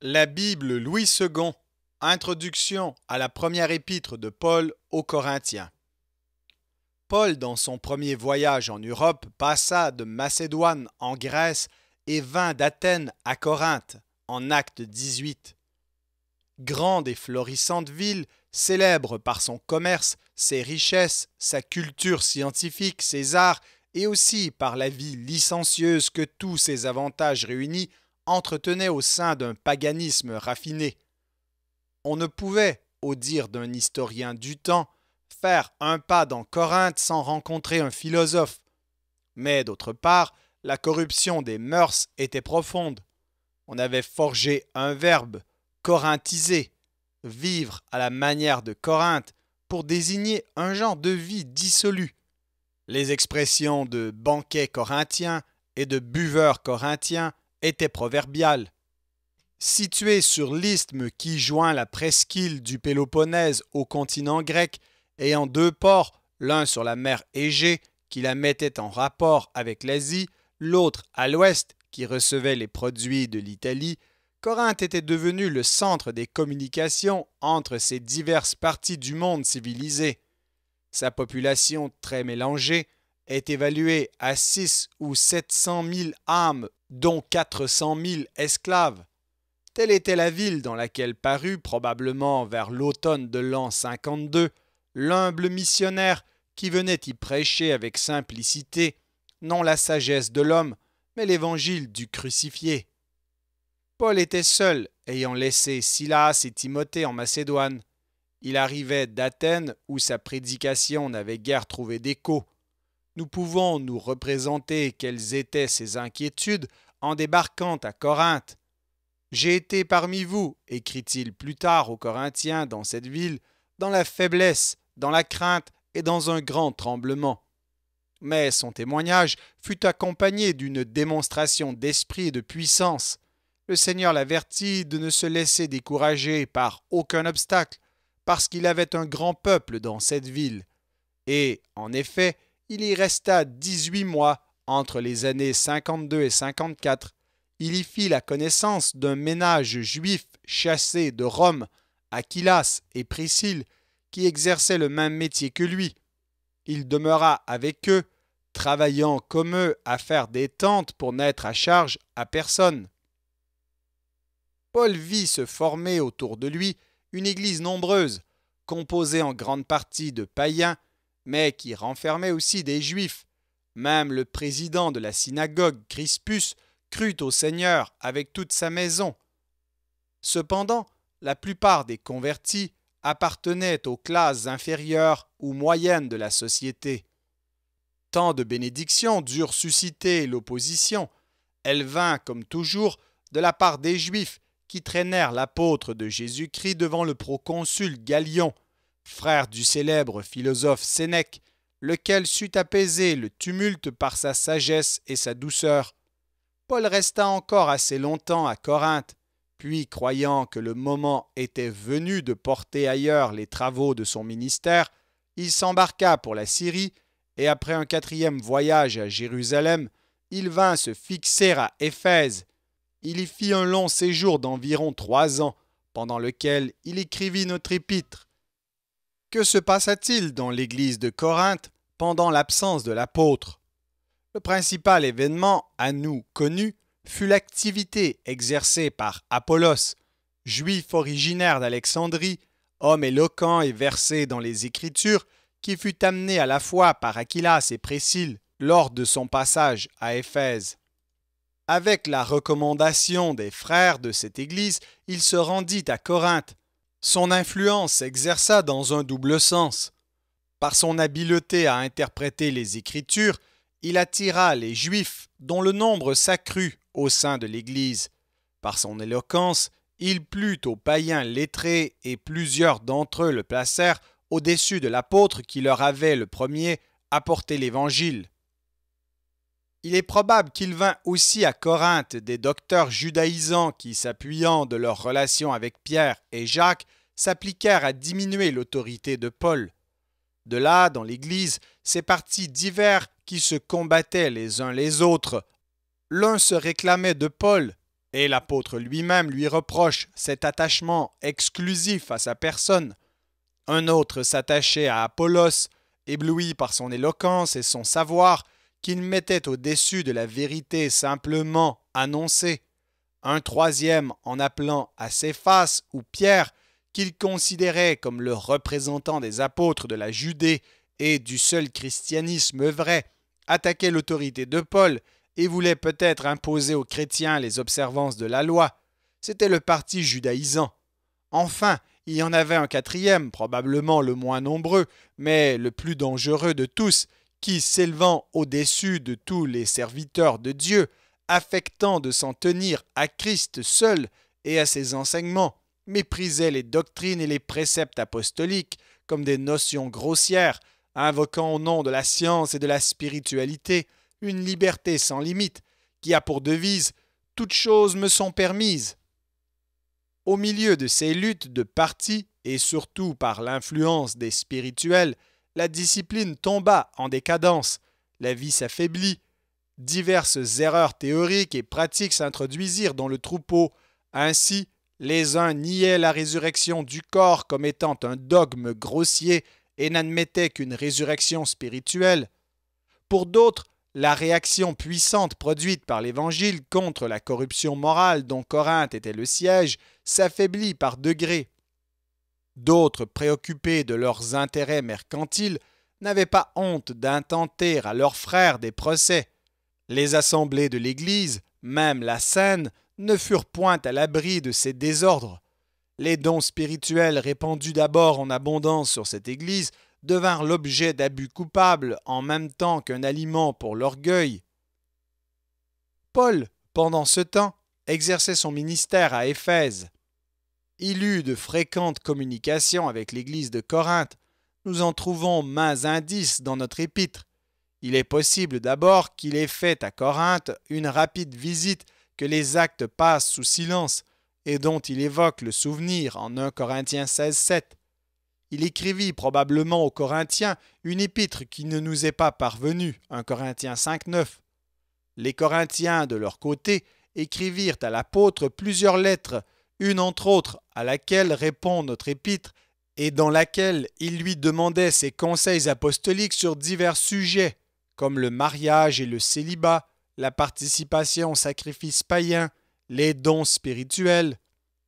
La Bible Louis II, introduction à la première épître de Paul aux Corinthiens. Paul, dans son premier voyage en Europe, passa de Macédoine en Grèce et vint d'Athènes à Corinthe, en acte 18. Grande et florissante ville, célèbre par son commerce, ses richesses, sa culture scientifique, ses arts, et aussi par la vie licencieuse que tous ses avantages réunis entretenait au sein d'un paganisme raffiné. On ne pouvait, au dire d'un historien du temps, faire un pas dans Corinthe sans rencontrer un philosophe. Mais d'autre part, la corruption des mœurs était profonde. On avait forgé un verbe, corinthiser, vivre à la manière de Corinthe, pour désigner un genre de vie dissolu. Les expressions de banquet corinthien et de buveur corinthien était proverbial. Située sur l'isthme qui joint la presqu'île du Péloponnèse au continent grec, et ayant deux ports, l'un sur la mer Égée qui la mettait en rapport avec l'Asie, l'autre à l'ouest qui recevait les produits de l'Italie, Corinthe était devenue le centre des communications entre ces diverses parties du monde civilisé. Sa population très mélangée est évaluée à 6 ou 700 mille âmes dont cent mille esclaves. Telle était la ville dans laquelle parut, probablement vers l'automne de l'an 52, l'humble missionnaire qui venait y prêcher avec simplicité, non la sagesse de l'homme, mais l'évangile du crucifié. Paul était seul, ayant laissé Silas et Timothée en Macédoine. Il arrivait d'Athènes où sa prédication n'avait guère trouvé d'écho nous pouvons nous représenter quelles étaient ses inquiétudes en débarquant à Corinthe. J'ai été parmi vous, écrit-il plus tard aux Corinthiens dans cette ville, dans la faiblesse, dans la crainte et dans un grand tremblement. Mais son témoignage fut accompagné d'une démonstration d'esprit et de puissance. Le Seigneur l'avertit de ne se laisser décourager par aucun obstacle, parce qu'il avait un grand peuple dans cette ville. Et, en effet, il y resta dix-huit mois entre les années 52 et 54. Il y fit la connaissance d'un ménage juif chassé de Rome, Aquilas et Priscille, qui exerçaient le même métier que lui. Il demeura avec eux, travaillant comme eux à faire des tentes pour n'être à charge à personne. Paul vit se former autour de lui une église nombreuse, composée en grande partie de païens mais qui renfermait aussi des Juifs. Même le président de la synagogue, Crispus, crut au Seigneur avec toute sa maison. Cependant, la plupart des convertis appartenaient aux classes inférieures ou moyennes de la société. Tant de bénédictions durent susciter l'opposition. Elle vint, comme toujours, de la part des Juifs qui traînèrent l'apôtre de Jésus-Christ devant le proconsul Galion, frère du célèbre philosophe Sénèque, lequel sut apaiser le tumulte par sa sagesse et sa douceur. Paul resta encore assez longtemps à Corinthe, puis croyant que le moment était venu de porter ailleurs les travaux de son ministère, il s'embarqua pour la Syrie, et après un quatrième voyage à Jérusalem, il vint se fixer à Éphèse. Il y fit un long séjour d'environ trois ans, pendant lequel il écrivit notre épître, que se passa-t-il dans l'église de Corinthe pendant l'absence de l'apôtre Le principal événement à nous connu fut l'activité exercée par Apollos, juif originaire d'Alexandrie, homme éloquent et versé dans les Écritures, qui fut amené à la fois par Achillas et Priscille lors de son passage à Éphèse. Avec la recommandation des frères de cette église, il se rendit à Corinthe son influence s'exerça dans un double sens. Par son habileté à interpréter les Écritures, il attira les Juifs, dont le nombre s'accrut au sein de l'Église. Par son éloquence, il plut aux païens lettrés et plusieurs d'entre eux le placèrent au-dessus de l'apôtre qui leur avait le premier apporté l'Évangile. Il est probable qu'il vint aussi à Corinthe des docteurs judaïsants qui, s'appuyant de leurs relations avec Pierre et Jacques, s'appliquèrent à diminuer l'autorité de Paul. De là, dans l'Église, ces partis divers qui se combattaient les uns les autres. L'un se réclamait de Paul, et l'apôtre lui-même lui reproche cet attachement exclusif à sa personne. Un autre s'attachait à Apollos, ébloui par son éloquence et son savoir, qu'il mettait au-dessus de la vérité simplement annoncée, un troisième en appelant à Céphas ou Pierre, qu'il considérait comme le représentant des apôtres de la Judée et du seul christianisme vrai, attaquait l'autorité de Paul et voulait peut-être imposer aux chrétiens les observances de la loi. C'était le parti judaïsant. Enfin, il y en avait un quatrième, probablement le moins nombreux, mais le plus dangereux de tous, qui, s'élevant au-dessus de tous les serviteurs de Dieu, affectant de s'en tenir à Christ seul et à ses enseignements, méprisait les doctrines et les préceptes apostoliques comme des notions grossières, invoquant au nom de la science et de la spiritualité une liberté sans limite, qui a pour devise Toutes choses me sont permises. Au milieu de ces luttes de partis, et surtout par l'influence des spirituels, la discipline tomba en décadence, la vie s'affaiblit, diverses erreurs théoriques et pratiques s'introduisirent dans le troupeau. Ainsi, les uns niaient la résurrection du corps comme étant un dogme grossier et n'admettaient qu'une résurrection spirituelle. Pour d'autres, la réaction puissante produite par l'Évangile contre la corruption morale dont Corinthe était le siège s'affaiblit par degrés. D'autres, préoccupés de leurs intérêts mercantiles, n'avaient pas honte d'intenter à leurs frères des procès. Les assemblées de l'Église, même la Seine, ne furent point à l'abri de ces désordres. Les dons spirituels répandus d'abord en abondance sur cette Église devinrent l'objet d'abus coupables en même temps qu'un aliment pour l'orgueil. Paul, pendant ce temps, exerçait son ministère à Éphèse. Il eut de fréquentes communications avec l'Église de Corinthe. Nous en trouvons mains indices dans notre épître. Il est possible d'abord qu'il ait fait à Corinthe une rapide visite que les actes passent sous silence et dont il évoque le souvenir en 1 Corinthiens 16, 7. Il écrivit probablement aux Corinthiens une épître qui ne nous est pas parvenue, 1 Corinthiens 5, 9. Les Corinthiens, de leur côté, écrivirent à l'apôtre plusieurs lettres une entre autres à laquelle répond notre épître et dans laquelle il lui demandait ses conseils apostoliques sur divers sujets, comme le mariage et le célibat, la participation aux sacrifices païens, les dons spirituels.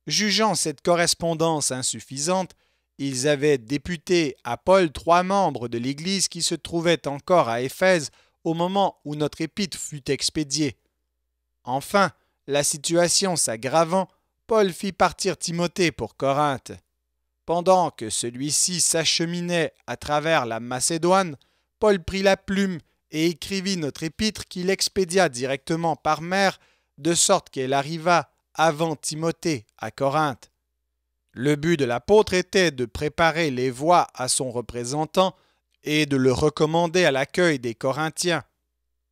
Jugeant cette correspondance insuffisante, ils avaient député à Paul trois membres de l'Église qui se trouvaient encore à Éphèse au moment où notre épître fut expédiée. Enfin, la situation s'aggravant, Paul fit partir Timothée pour Corinthe. Pendant que celui-ci s'acheminait à travers la Macédoine, Paul prit la plume et écrivit notre épître qu'il expédia directement par mer, de sorte qu'elle arriva avant Timothée à Corinthe. Le but de l'apôtre était de préparer les voies à son représentant et de le recommander à l'accueil des Corinthiens.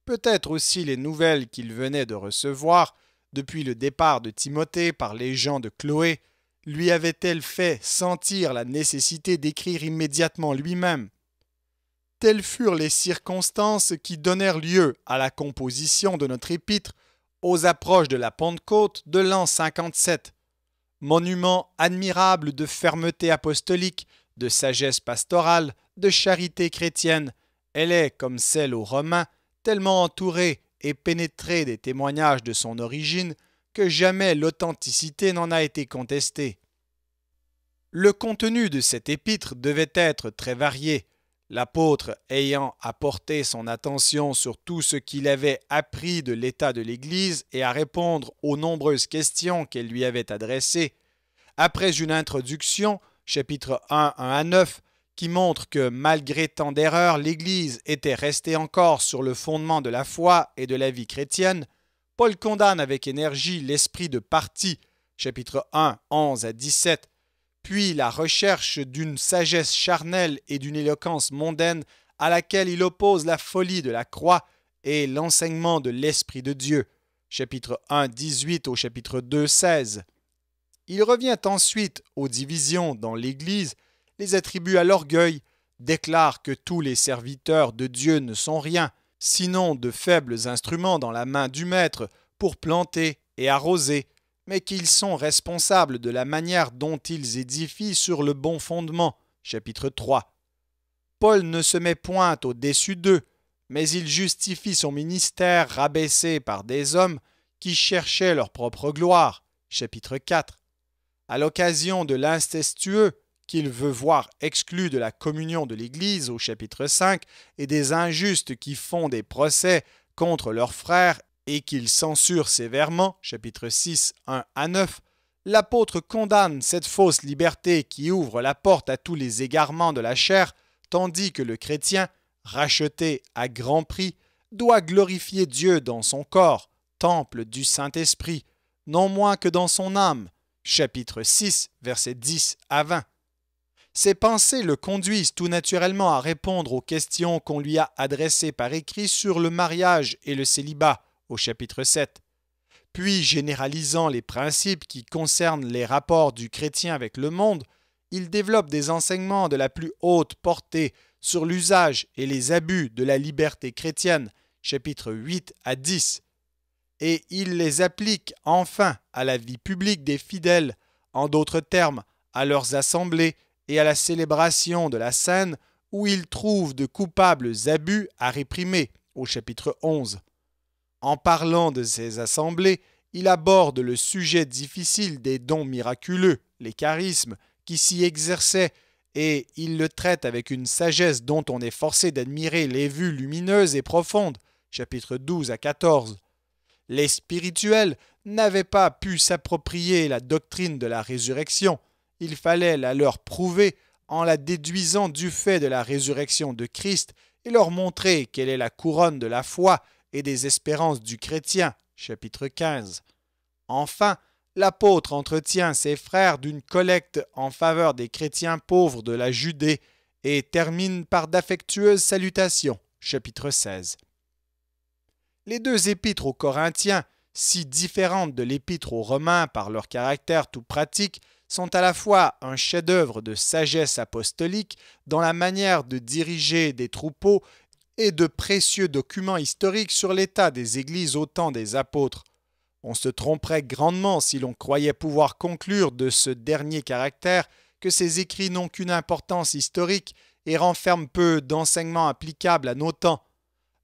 Peut-être aussi les nouvelles qu'il venait de recevoir depuis le départ de Timothée par les gens de Chloé, lui avait-elle fait sentir la nécessité d'écrire immédiatement lui-même Telles furent les circonstances qui donnèrent lieu à la composition de notre épître aux approches de la Pentecôte de l'an 57. Monument admirable de fermeté apostolique, de sagesse pastorale, de charité chrétienne, elle est, comme celle aux Romains, tellement entourée et pénétré des témoignages de son origine que jamais l'authenticité n'en a été contestée. Le contenu de cette épître devait être très varié, l'apôtre ayant apporté son attention sur tout ce qu'il avait appris de l'état de l'Église et à répondre aux nombreuses questions qu'elle lui avait adressées. Après une introduction, chapitre 1, 1 à 9, qui montre que malgré tant d'erreurs, l'Église était restée encore sur le fondement de la foi et de la vie chrétienne, Paul condamne avec énergie l'esprit de parti, chapitre 1, 11 à 17, puis la recherche d'une sagesse charnelle et d'une éloquence mondaine à laquelle il oppose la folie de la croix et l'enseignement de l'Esprit de Dieu, chapitre 1, 18 au chapitre 2, 16. Il revient ensuite aux divisions dans l'Église les attribue à l'orgueil, déclarent que tous les serviteurs de Dieu ne sont rien, sinon de faibles instruments dans la main du Maître pour planter et arroser, mais qu'ils sont responsables de la manière dont ils édifient sur le bon fondement. Chapitre 3. Paul ne se met point au-dessus d'eux, mais il justifie son ministère rabaissé par des hommes qui cherchaient leur propre gloire. Chapitre 4. À l'occasion de l'incestueux, qu'il veut voir exclus de la communion de l'Église au chapitre 5 et des injustes qui font des procès contre leurs frères et qu'il censure sévèrement, chapitre 6, 1 à 9, l'apôtre condamne cette fausse liberté qui ouvre la porte à tous les égarements de la chair, tandis que le chrétien, racheté à grand prix, doit glorifier Dieu dans son corps, temple du Saint-Esprit, non moins que dans son âme. Chapitre 6, versets 10 à 20. Ses pensées le conduisent tout naturellement à répondre aux questions qu'on lui a adressées par écrit sur le mariage et le célibat au chapitre 7. Puis, généralisant les principes qui concernent les rapports du chrétien avec le monde, il développe des enseignements de la plus haute portée sur l'usage et les abus de la liberté chrétienne, chapitres 8 à 10, et il les applique enfin à la vie publique des fidèles, en d'autres termes, à leurs assemblées, et à la célébration de la scène où il trouve de coupables abus à réprimer au chapitre 11. En parlant de ces assemblées, il aborde le sujet difficile des dons miraculeux, les charismes, qui s'y exerçaient, et il le traite avec une sagesse dont on est forcé d'admirer les vues lumineuses et profondes, chapitres 12 à 14. Les spirituels n'avaient pas pu s'approprier la doctrine de la résurrection, il fallait la leur prouver en la déduisant du fait de la résurrection de Christ et leur montrer quelle est la couronne de la foi et des espérances du chrétien. Chapitre 15. Enfin, l'apôtre entretient ses frères d'une collecte en faveur des chrétiens pauvres de la Judée et termine par d'affectueuses salutations. Chapitre 16. Les deux épîtres aux Corinthiens, si différentes de l'épître aux Romains par leur caractère tout pratique, sont à la fois un chef-d'œuvre de sagesse apostolique dans la manière de diriger des troupeaux et de précieux documents historiques sur l'état des églises au temps des apôtres. On se tromperait grandement si l'on croyait pouvoir conclure de ce dernier caractère que ces écrits n'ont qu'une importance historique et renferment peu d'enseignements applicables à nos temps.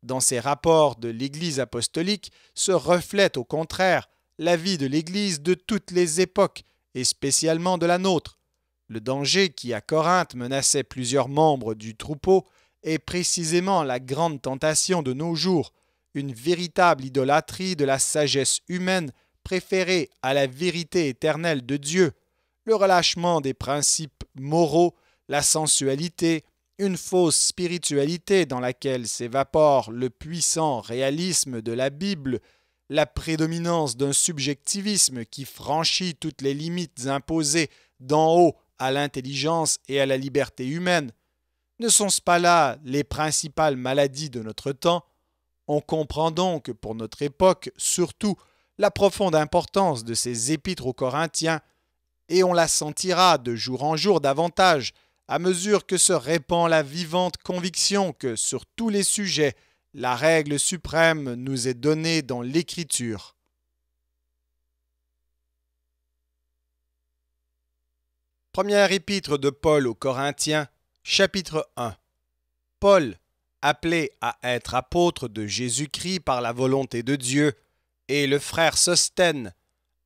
Dans ces rapports de l'Église apostolique se reflète au contraire la vie de l'Église de toutes les époques, et spécialement de la nôtre. Le danger qui à Corinthe menaçait plusieurs membres du troupeau est précisément la grande tentation de nos jours, une véritable idolâtrie de la sagesse humaine préférée à la vérité éternelle de Dieu, le relâchement des principes moraux, la sensualité, une fausse spiritualité dans laquelle s'évapore le puissant réalisme de la Bible la prédominance d'un subjectivisme qui franchit toutes les limites imposées d'en haut à l'intelligence et à la liberté humaine, ne sont-ce pas là les principales maladies de notre temps On comprend donc pour notre époque surtout la profonde importance de ces épîtres aux Corinthiens, et on la sentira de jour en jour davantage à mesure que se répand la vivante conviction que sur tous les sujets, la règle suprême nous est donnée dans l'Écriture. Première épître de Paul aux Corinthiens, chapitre 1. Paul, appelé à être apôtre de Jésus-Christ par la volonté de Dieu, et le frère Sostène,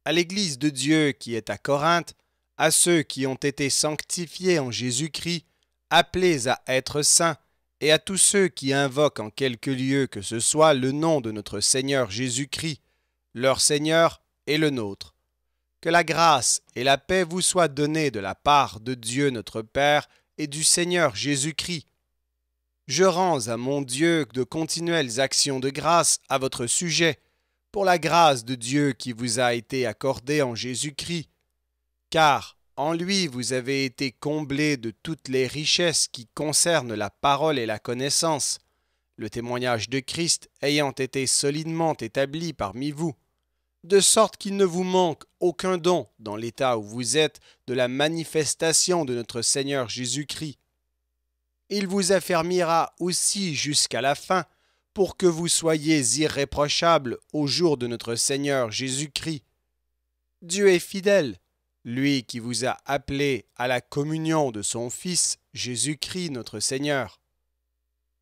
à l'Église de Dieu qui est à Corinthe, à ceux qui ont été sanctifiés en Jésus-Christ, appelés à être saints, et à tous ceux qui invoquent en quelque lieu que ce soit le nom de notre Seigneur Jésus-Christ, leur Seigneur et le nôtre. Que la grâce et la paix vous soient données de la part de Dieu notre Père et du Seigneur Jésus-Christ. Je rends à mon Dieu de continuelles actions de grâce à votre sujet, pour la grâce de Dieu qui vous a été accordée en Jésus-Christ. Car, en lui vous avez été comblés de toutes les richesses qui concernent la parole et la connaissance, le témoignage de Christ ayant été solidement établi parmi vous, de sorte qu'il ne vous manque aucun don dans l'état où vous êtes de la manifestation de notre Seigneur Jésus-Christ. Il vous affermira aussi jusqu'à la fin, pour que vous soyez irréprochables au jour de notre Seigneur Jésus-Christ. Dieu est fidèle lui qui vous a appelé à la communion de son Fils Jésus-Christ notre Seigneur.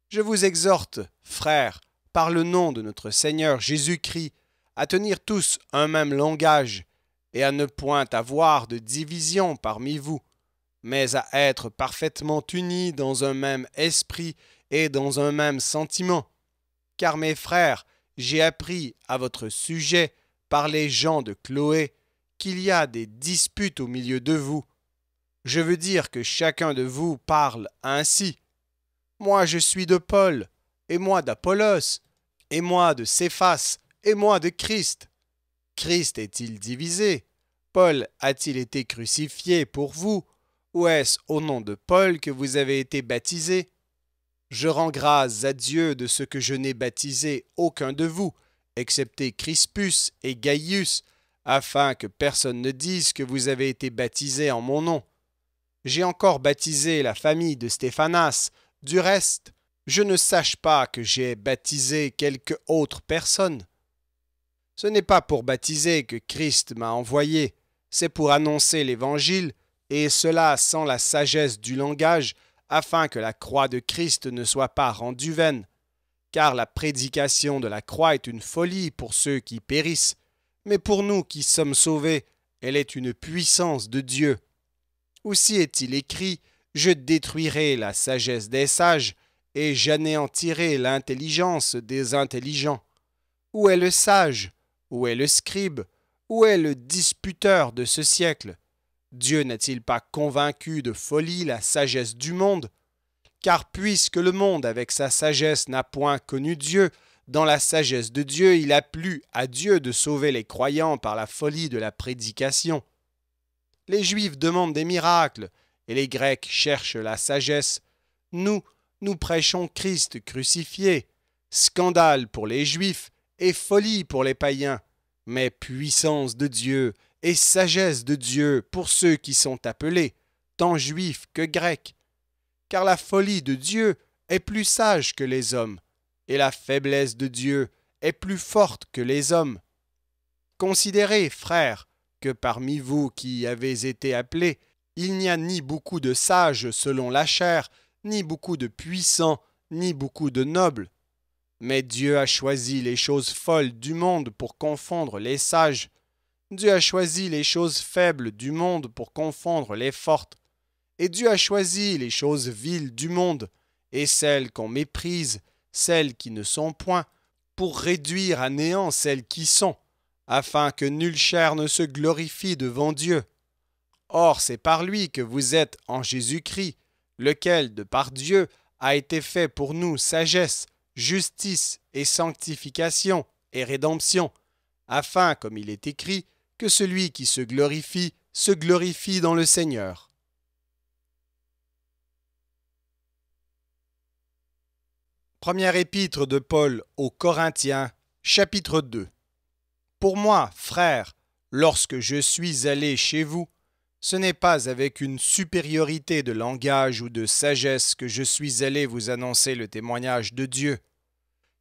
Je vous exhorte, frères, par le nom de notre Seigneur Jésus-Christ, à tenir tous un même langage, et à ne point avoir de division parmi vous, mais à être parfaitement unis dans un même esprit et dans un même sentiment. Car mes frères, j'ai appris à votre sujet par les gens de Chloé, qu'il y a des disputes au milieu de vous. Je veux dire que chacun de vous parle ainsi. Moi je suis de Paul, et moi d'Apollos, et moi de Céphas, et moi de Christ. Christ est-il divisé Paul a-t-il été crucifié pour vous Ou est-ce au nom de Paul que vous avez été baptisé Je rends grâce à Dieu de ce que je n'ai baptisé aucun de vous, excepté Crispus et Gaius, afin que personne ne dise que vous avez été baptisé en mon nom. J'ai encore baptisé la famille de Stéphanas. Du reste, je ne sache pas que j'ai baptisé quelque autre personne. Ce n'est pas pour baptiser que Christ m'a envoyé, c'est pour annoncer l'Évangile, et cela sans la sagesse du langage, afin que la croix de Christ ne soit pas rendue vaine. Car la prédication de la croix est une folie pour ceux qui périssent, mais pour nous qui sommes sauvés, elle est une puissance de Dieu. Aussi est-il écrit, Je détruirai la sagesse des sages, et j'anéantirai l'intelligence des intelligents. Où est le sage Où est le scribe Où est le disputeur de ce siècle Dieu n'a-t-il pas convaincu de folie la sagesse du monde Car puisque le monde avec sa sagesse n'a point connu Dieu, dans la sagesse de Dieu, il a plu à Dieu de sauver les croyants par la folie de la prédication. Les Juifs demandent des miracles et les Grecs cherchent la sagesse. Nous, nous prêchons Christ crucifié. Scandale pour les Juifs et folie pour les païens, mais puissance de Dieu et sagesse de Dieu pour ceux qui sont appelés, tant juifs que grecs. Car la folie de Dieu est plus sage que les hommes, et la faiblesse de Dieu est plus forte que les hommes. Considérez, frères, que parmi vous qui avez été appelés, il n'y a ni beaucoup de sages selon la chair, ni beaucoup de puissants, ni beaucoup de nobles. Mais Dieu a choisi les choses folles du monde pour confondre les sages. Dieu a choisi les choses faibles du monde pour confondre les fortes. Et Dieu a choisi les choses viles du monde, et celles qu'on méprise, celles qui ne sont point, pour réduire à néant celles qui sont, afin que nulle chair ne se glorifie devant Dieu. Or c'est par lui que vous êtes en Jésus-Christ, lequel, de par Dieu, a été fait pour nous sagesse, justice et sanctification et rédemption, afin, comme il est écrit, que celui qui se glorifie se glorifie dans le Seigneur. Première épître de Paul aux Corinthiens, chapitre 2. Pour moi, frères, lorsque je suis allé chez vous, ce n'est pas avec une supériorité de langage ou de sagesse que je suis allé vous annoncer le témoignage de Dieu,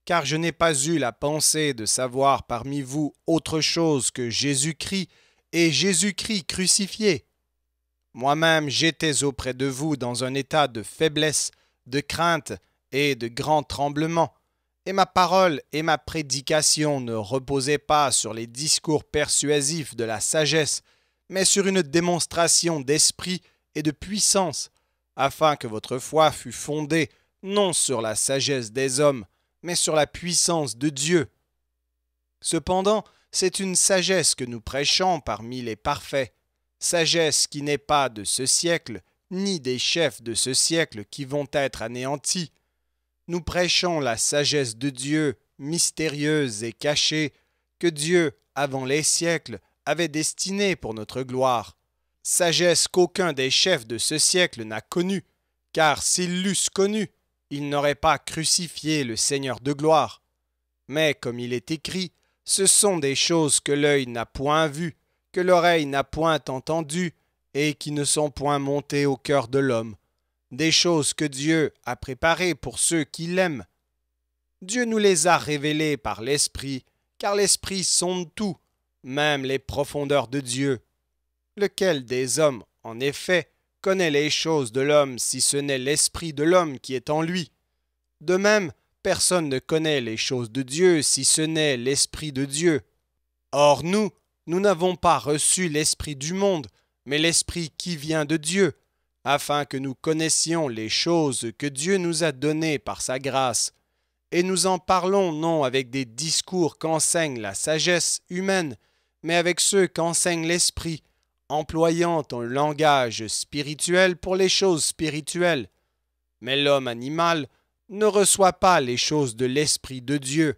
car je n'ai pas eu la pensée de savoir parmi vous autre chose que Jésus-Christ et Jésus-Christ crucifié. Moi-même j'étais auprès de vous dans un état de faiblesse, de crainte, et de grands tremblements. Et ma parole et ma prédication ne reposaient pas sur les discours persuasifs de la sagesse, mais sur une démonstration d'esprit et de puissance, afin que votre foi fût fondée non sur la sagesse des hommes, mais sur la puissance de Dieu. Cependant, c'est une sagesse que nous prêchons parmi les parfaits, sagesse qui n'est pas de ce siècle, ni des chefs de ce siècle qui vont être anéantis, nous prêchons la sagesse de Dieu mystérieuse et cachée que Dieu, avant les siècles, avait destinée pour notre gloire. Sagesse qu'aucun des chefs de ce siècle n'a connue, car s'ils l'eussent connue, ils n'auraient pas crucifié le Seigneur de gloire. Mais comme il est écrit, ce sont des choses que l'œil n'a point vues, que l'oreille n'a point entendues, et qui ne sont point montées au cœur de l'homme, des choses que Dieu a préparées pour ceux qui l'aiment. Dieu nous les a révélées par l'Esprit, car l'Esprit sonde tout, même les profondeurs de Dieu. Lequel des hommes, en effet, connaît les choses de l'homme si ce n'est l'Esprit de l'homme qui est en lui De même, personne ne connaît les choses de Dieu si ce n'est l'Esprit de Dieu. Or nous, nous n'avons pas reçu l'Esprit du monde, mais l'Esprit qui vient de Dieu, afin que nous connaissions les choses que Dieu nous a données par sa grâce, et nous en parlons non avec des discours qu'enseigne la sagesse humaine, mais avec ceux qu'enseigne l'Esprit, employant un langage spirituel pour les choses spirituelles. Mais l'homme animal ne reçoit pas les choses de l'Esprit de Dieu,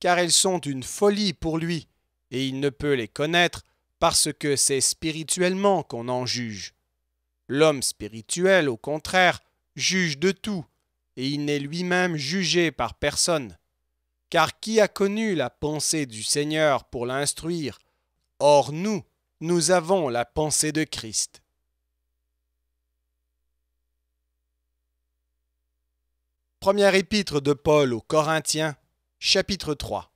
car elles sont une folie pour lui, et il ne peut les connaître parce que c'est spirituellement qu'on en juge. L'homme spirituel, au contraire, juge de tout, et il n'est lui-même jugé par personne. Car qui a connu la pensée du Seigneur pour l'instruire Or nous, nous avons la pensée de Christ. Première épître de Paul aux Corinthiens, chapitre 3.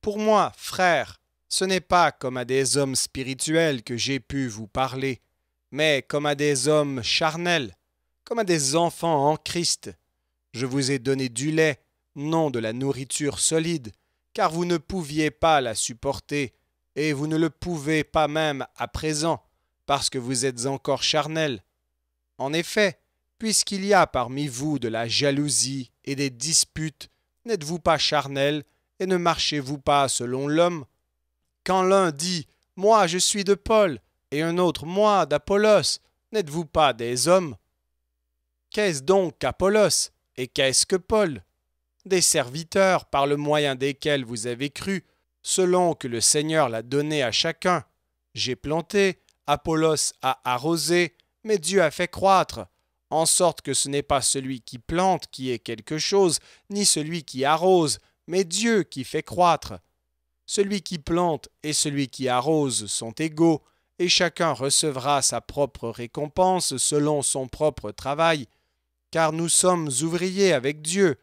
Pour moi, frères, ce n'est pas comme à des hommes spirituels que j'ai pu vous parler, mais comme à des hommes charnels, comme à des enfants en Christ. Je vous ai donné du lait, non de la nourriture solide, car vous ne pouviez pas la supporter, et vous ne le pouvez pas même à présent, parce que vous êtes encore charnels. En effet, puisqu'il y a parmi vous de la jalousie et des disputes, n'êtes-vous pas charnels et ne marchez-vous pas selon l'homme Quand l'un dit Moi je suis de Paul, et un autre Moi d'Apollos, n'êtes-vous pas des hommes Qu'est-ce donc qu'Apollos et qu'est-ce que Paul Des serviteurs par le moyen desquels vous avez cru, selon que le Seigneur l'a donné à chacun. J'ai planté, Apollos a arrosé, mais Dieu a fait croître, en sorte que ce n'est pas celui qui plante qui est quelque chose, ni celui qui arrose, mais Dieu qui fait croître. Celui qui plante et celui qui arrose sont égaux, et chacun recevra sa propre récompense selon son propre travail, car nous sommes ouvriers avec Dieu.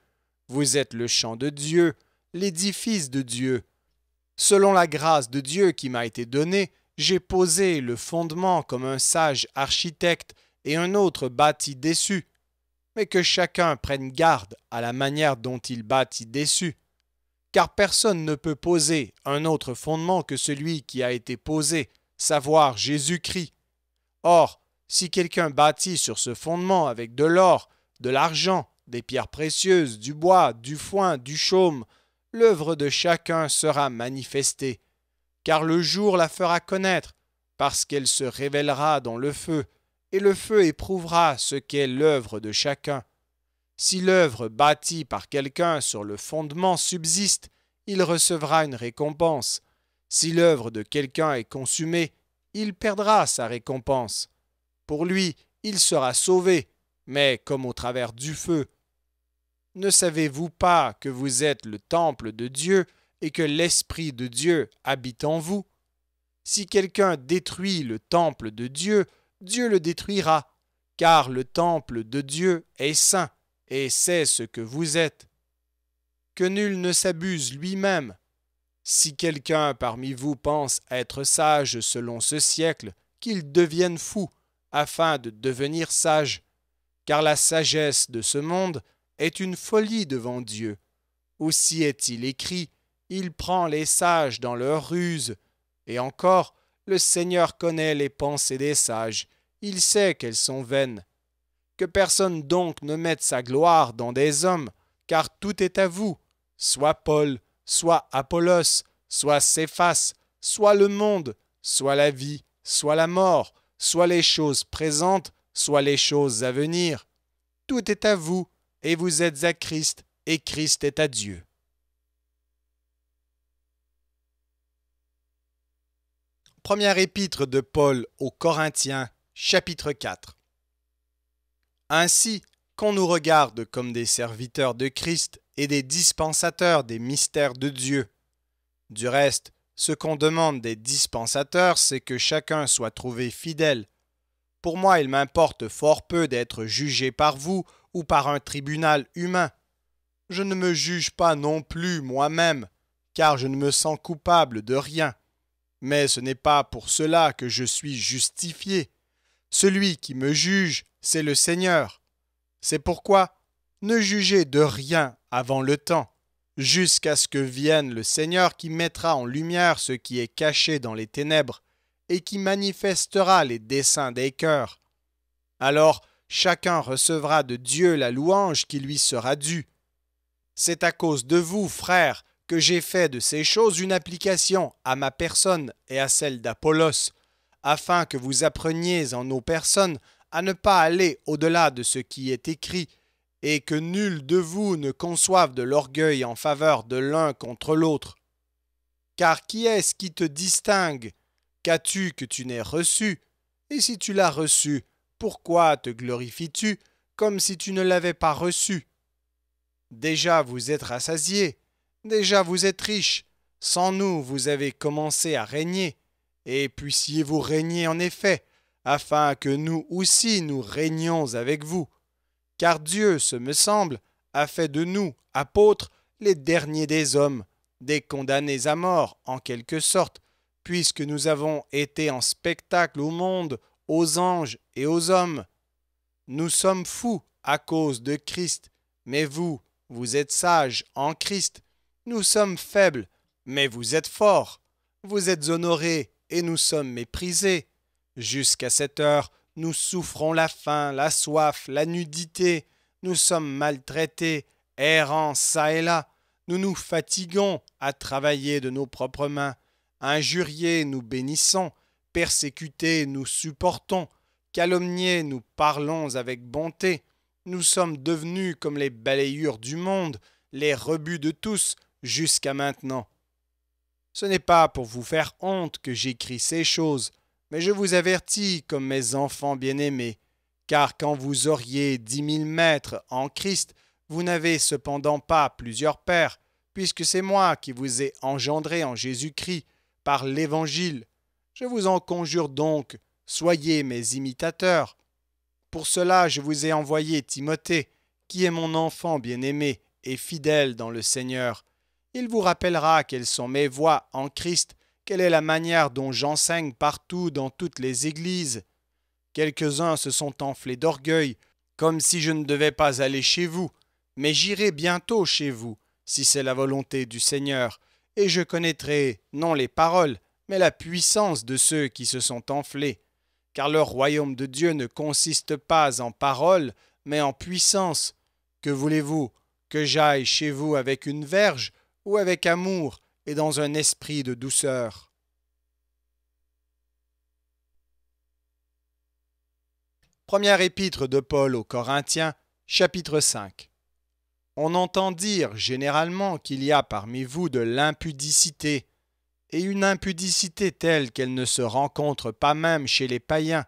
Vous êtes le champ de Dieu, l'édifice de Dieu. Selon la grâce de Dieu qui m'a été donnée, j'ai posé le fondement comme un sage architecte et un autre bâti déçu. Mais que chacun prenne garde à la manière dont il bâtit déçu. Car personne ne peut poser un autre fondement que celui qui a été posé, savoir Jésus-Christ. Or, si quelqu'un bâtit sur ce fondement avec de l'or, de l'argent, des pierres précieuses, du bois, du foin, du chaume, l'œuvre de chacun sera manifestée, car le jour la fera connaître, parce qu'elle se révélera dans le feu, et le feu éprouvera ce qu'est l'œuvre de chacun. Si l'œuvre bâtie par quelqu'un sur le fondement subsiste, il recevra une récompense. Si l'œuvre de quelqu'un est consumée, il perdra sa récompense. Pour lui, il sera sauvé, mais comme au travers du feu. Ne savez-vous pas que vous êtes le temple de Dieu et que l'Esprit de Dieu habite en vous Si quelqu'un détruit le temple de Dieu, Dieu le détruira, car le temple de Dieu est saint et c'est ce que vous êtes. Que nul ne s'abuse lui-même, si quelqu'un parmi vous pense être sage selon ce siècle, qu'il devienne fou, afin de devenir sage, car la sagesse de ce monde est une folie devant Dieu. Aussi est-il écrit, il prend les sages dans leurs ruses. Et encore, le Seigneur connaît les pensées des sages, il sait qu'elles sont vaines. Que personne donc ne mette sa gloire dans des hommes, car tout est à vous, soit Paul, soit Apollos, soit Céphas, soit le monde, soit la vie, soit la mort, soit les choses présentes, soit les choses à venir. Tout est à vous, et vous êtes à Christ, et Christ est à Dieu. Première épître de Paul aux Corinthiens, chapitre 4. Ainsi, qu'on nous regarde comme des serviteurs de Christ et des dispensateurs des mystères de Dieu. Du reste, ce qu'on demande des dispensateurs, c'est que chacun soit trouvé fidèle. Pour moi, il m'importe fort peu d'être jugé par vous ou par un tribunal humain. Je ne me juge pas non plus moi-même, car je ne me sens coupable de rien. Mais ce n'est pas pour cela que je suis justifié. Celui qui me juge, c'est le Seigneur. C'est pourquoi ne jugez de rien avant le temps, jusqu'à ce que vienne le Seigneur qui mettra en lumière ce qui est caché dans les ténèbres et qui manifestera les desseins des cœurs. Alors chacun recevra de Dieu la louange qui lui sera due. C'est à cause de vous, frères, que j'ai fait de ces choses une application à ma personne et à celle d'Apollos, afin que vous appreniez en nos personnes à ne pas aller au-delà de ce qui est écrit, et que nul de vous ne conçoive de l'orgueil en faveur de l'un contre l'autre. Car qui est-ce qui te distingue Qu'as-tu que tu n'aies reçu Et si tu l'as reçu, pourquoi te glorifies-tu comme si tu ne l'avais pas reçu Déjà vous êtes rassasiés, déjà vous êtes riches, sans nous vous avez commencé à régner, et puissiez-vous régner en effet, afin que nous aussi nous régnions avec vous. Car Dieu, ce me semble, a fait de nous, apôtres, les derniers des hommes, des condamnés à mort, en quelque sorte, puisque nous avons été en spectacle au monde, aux anges et aux hommes. Nous sommes fous à cause de Christ, mais vous, vous êtes sages en Christ. Nous sommes faibles, mais vous êtes forts. Vous êtes honorés et nous sommes méprisés. Jusqu'à cette heure, nous souffrons la faim, la soif, la nudité, nous sommes maltraités, errants çà et là, nous nous fatiguons à travailler de nos propres mains, injuriés nous bénissons, persécutés nous supportons, calomniés nous parlons avec bonté, nous sommes devenus comme les balayures du monde, les rebuts de tous, jusqu'à maintenant. Ce n'est pas pour vous faire honte que j'écris ces choses, mais je vous avertis, comme mes enfants bien-aimés, car quand vous auriez dix mille maîtres en Christ, vous n'avez cependant pas plusieurs pères, puisque c'est moi qui vous ai engendré en Jésus-Christ par l'Évangile. Je vous en conjure donc, soyez mes imitateurs. Pour cela, je vous ai envoyé Timothée, qui est mon enfant bien-aimé et fidèle dans le Seigneur. Il vous rappellera quelles sont mes voies en Christ quelle est la manière dont j'enseigne partout dans toutes les églises Quelques-uns se sont enflés d'orgueil, comme si je ne devais pas aller chez vous, mais j'irai bientôt chez vous, si c'est la volonté du Seigneur, et je connaîtrai non les paroles, mais la puissance de ceux qui se sont enflés. Car leur royaume de Dieu ne consiste pas en paroles, mais en puissance. Que voulez-vous Que j'aille chez vous avec une verge ou avec amour et dans un esprit de douceur. Première épître de Paul aux Corinthiens, chapitre 5. On entend dire généralement qu'il y a parmi vous de l'impudicité, et une impudicité telle qu'elle ne se rencontre pas même chez les païens.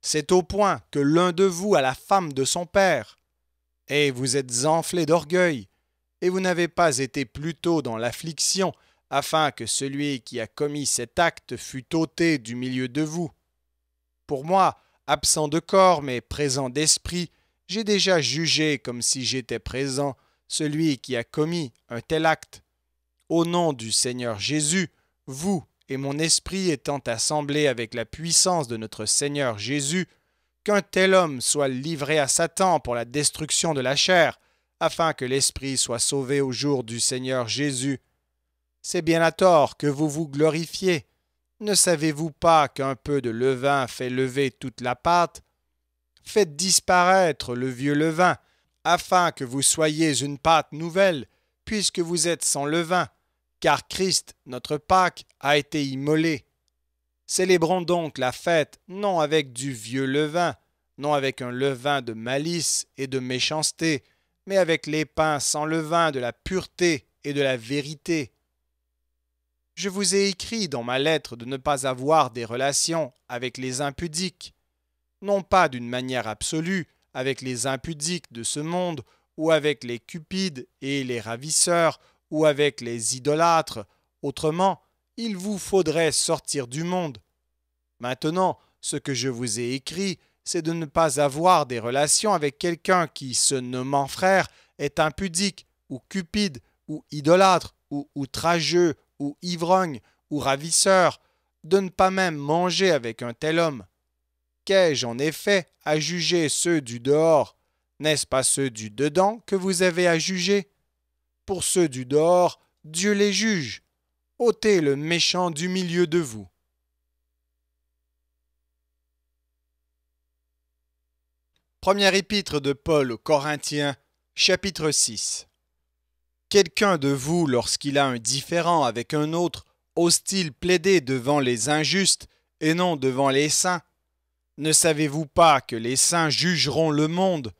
C'est au point que l'un de vous a la femme de son père, et vous êtes enflé d'orgueil et vous n'avez pas été plutôt dans l'affliction, afin que celui qui a commis cet acte fût ôté du milieu de vous. Pour moi, absent de corps mais présent d'esprit, j'ai déjà jugé comme si j'étais présent celui qui a commis un tel acte. Au nom du Seigneur Jésus, vous et mon esprit étant assemblés avec la puissance de notre Seigneur Jésus, qu'un tel homme soit livré à Satan pour la destruction de la chair, afin que l'esprit soit sauvé au jour du Seigneur Jésus. C'est bien à tort que vous vous glorifiez. Ne savez-vous pas qu'un peu de levain fait lever toute la pâte Faites disparaître le vieux levain, afin que vous soyez une pâte nouvelle, puisque vous êtes sans levain, car Christ, notre Pâque, a été immolé. Célébrons donc la fête non avec du vieux levain, non avec un levain de malice et de méchanceté, mais avec les pains sans levain de la pureté et de la vérité. Je vous ai écrit dans ma lettre de ne pas avoir des relations avec les impudiques, non pas d'une manière absolue avec les impudiques de ce monde, ou avec les cupides et les ravisseurs, ou avec les idolâtres, autrement, il vous faudrait sortir du monde. Maintenant, ce que je vous ai écrit, c'est de ne pas avoir des relations avec quelqu'un qui, se nommant frère, est impudique, ou cupide, ou idolâtre, ou outrageux, ou ivrogne, ou ravisseur, de ne pas même manger avec un tel homme. Qu'ai-je en effet à juger ceux du dehors N'est-ce pas ceux du dedans que vous avez à juger Pour ceux du dehors, Dieu les juge. ôtez le méchant du milieu de vous. Première épître de Paul aux Corinthiens, chapitre 6. Quelqu'un de vous, lorsqu'il a un différend avec un autre, ose-t-il plaider devant les injustes et non devant les saints Ne savez-vous pas que les saints jugeront le monde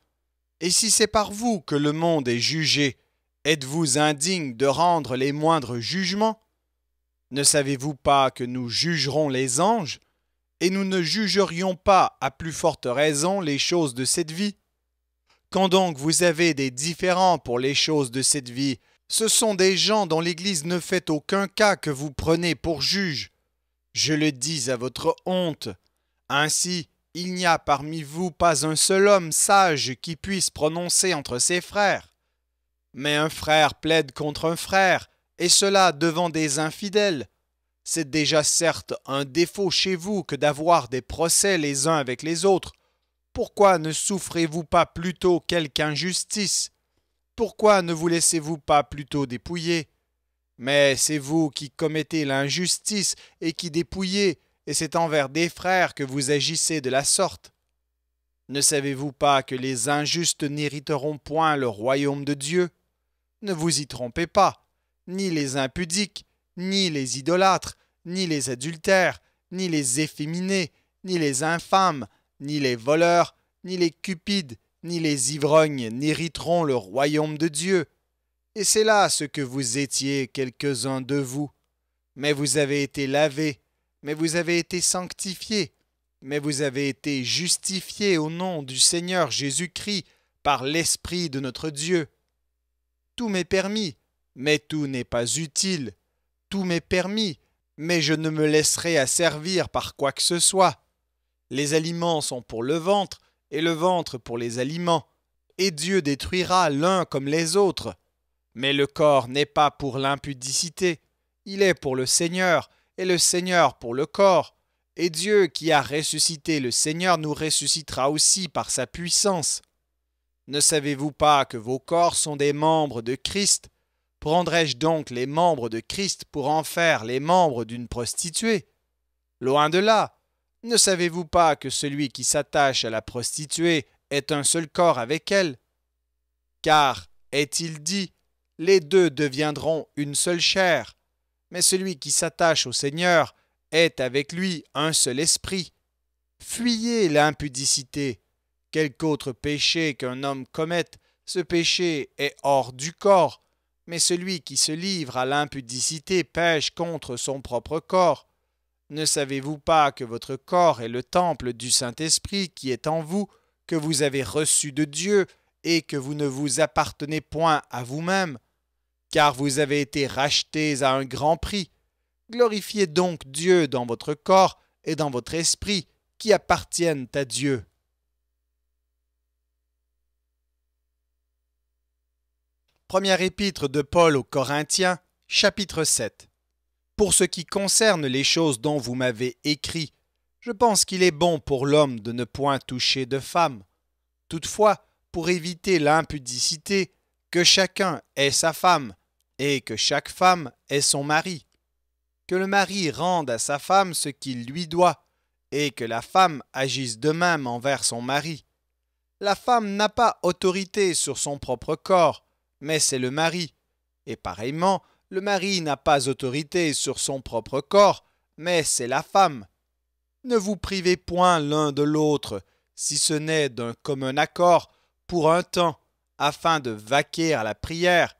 Et si c'est par vous que le monde est jugé, êtes-vous indigne de rendre les moindres jugements Ne savez-vous pas que nous jugerons les anges et nous ne jugerions pas à plus forte raison les choses de cette vie. Quand donc vous avez des différends pour les choses de cette vie, ce sont des gens dont l'Église ne fait aucun cas que vous prenez pour juge. Je le dis à votre honte. Ainsi, il n'y a parmi vous pas un seul homme sage qui puisse prononcer entre ses frères. Mais un frère plaide contre un frère, et cela devant des infidèles. C'est déjà certes un défaut chez vous que d'avoir des procès les uns avec les autres. Pourquoi ne souffrez-vous pas plutôt quelque injustice Pourquoi ne vous laissez-vous pas plutôt dépouiller Mais c'est vous qui commettez l'injustice et qui dépouillez, et c'est envers des frères que vous agissez de la sorte. Ne savez-vous pas que les injustes n'hériteront point le royaume de Dieu Ne vous y trompez pas, ni les impudiques, ni les idolâtres, ni les adultères, ni les efféminés, ni les infâmes, ni les voleurs, ni les cupides, ni les ivrognes n'hériteront le royaume de Dieu. Et c'est là ce que vous étiez quelques-uns de vous. Mais vous avez été lavés, mais vous avez été sanctifiés, mais vous avez été justifiés au nom du Seigneur Jésus-Christ par l'Esprit de notre Dieu. Tout m'est permis, mais tout n'est pas utile tout m'est permis, mais je ne me laisserai asservir par quoi que ce soit. Les aliments sont pour le ventre, et le ventre pour les aliments, et Dieu détruira l'un comme les autres. Mais le corps n'est pas pour l'impudicité, il est pour le Seigneur, et le Seigneur pour le corps. Et Dieu qui a ressuscité le Seigneur nous ressuscitera aussi par sa puissance. Ne savez-vous pas que vos corps sont des membres de Christ Prendrais-je donc les membres de Christ pour en faire les membres d'une prostituée Loin de là. Ne savez-vous pas que celui qui s'attache à la prostituée est un seul corps avec elle Car, est-il dit, les deux deviendront une seule chair, mais celui qui s'attache au Seigneur est avec lui un seul esprit. Fuyez l'impudicité. Quelque autre péché qu'un homme commette, ce péché est hors du corps, mais celui qui se livre à l'impudicité pêche contre son propre corps. Ne savez-vous pas que votre corps est le temple du Saint-Esprit qui est en vous, que vous avez reçu de Dieu, et que vous ne vous appartenez point à vous-même, car vous avez été rachetés à un grand prix. Glorifiez donc Dieu dans votre corps et dans votre esprit, qui appartiennent à Dieu. Première épître de Paul aux Corinthiens, chapitre 7. Pour ce qui concerne les choses dont vous m'avez écrit, je pense qu'il est bon pour l'homme de ne point toucher de femme. Toutefois, pour éviter l'impudicité, que chacun ait sa femme, et que chaque femme ait son mari. Que le mari rende à sa femme ce qu'il lui doit, et que la femme agisse de même envers son mari. La femme n'a pas autorité sur son propre corps, mais c'est le mari. Et pareillement, le mari n'a pas autorité sur son propre corps, mais c'est la femme. Ne vous privez point l'un de l'autre, si ce n'est d'un commun accord, pour un temps, afin de vaquer à la prière,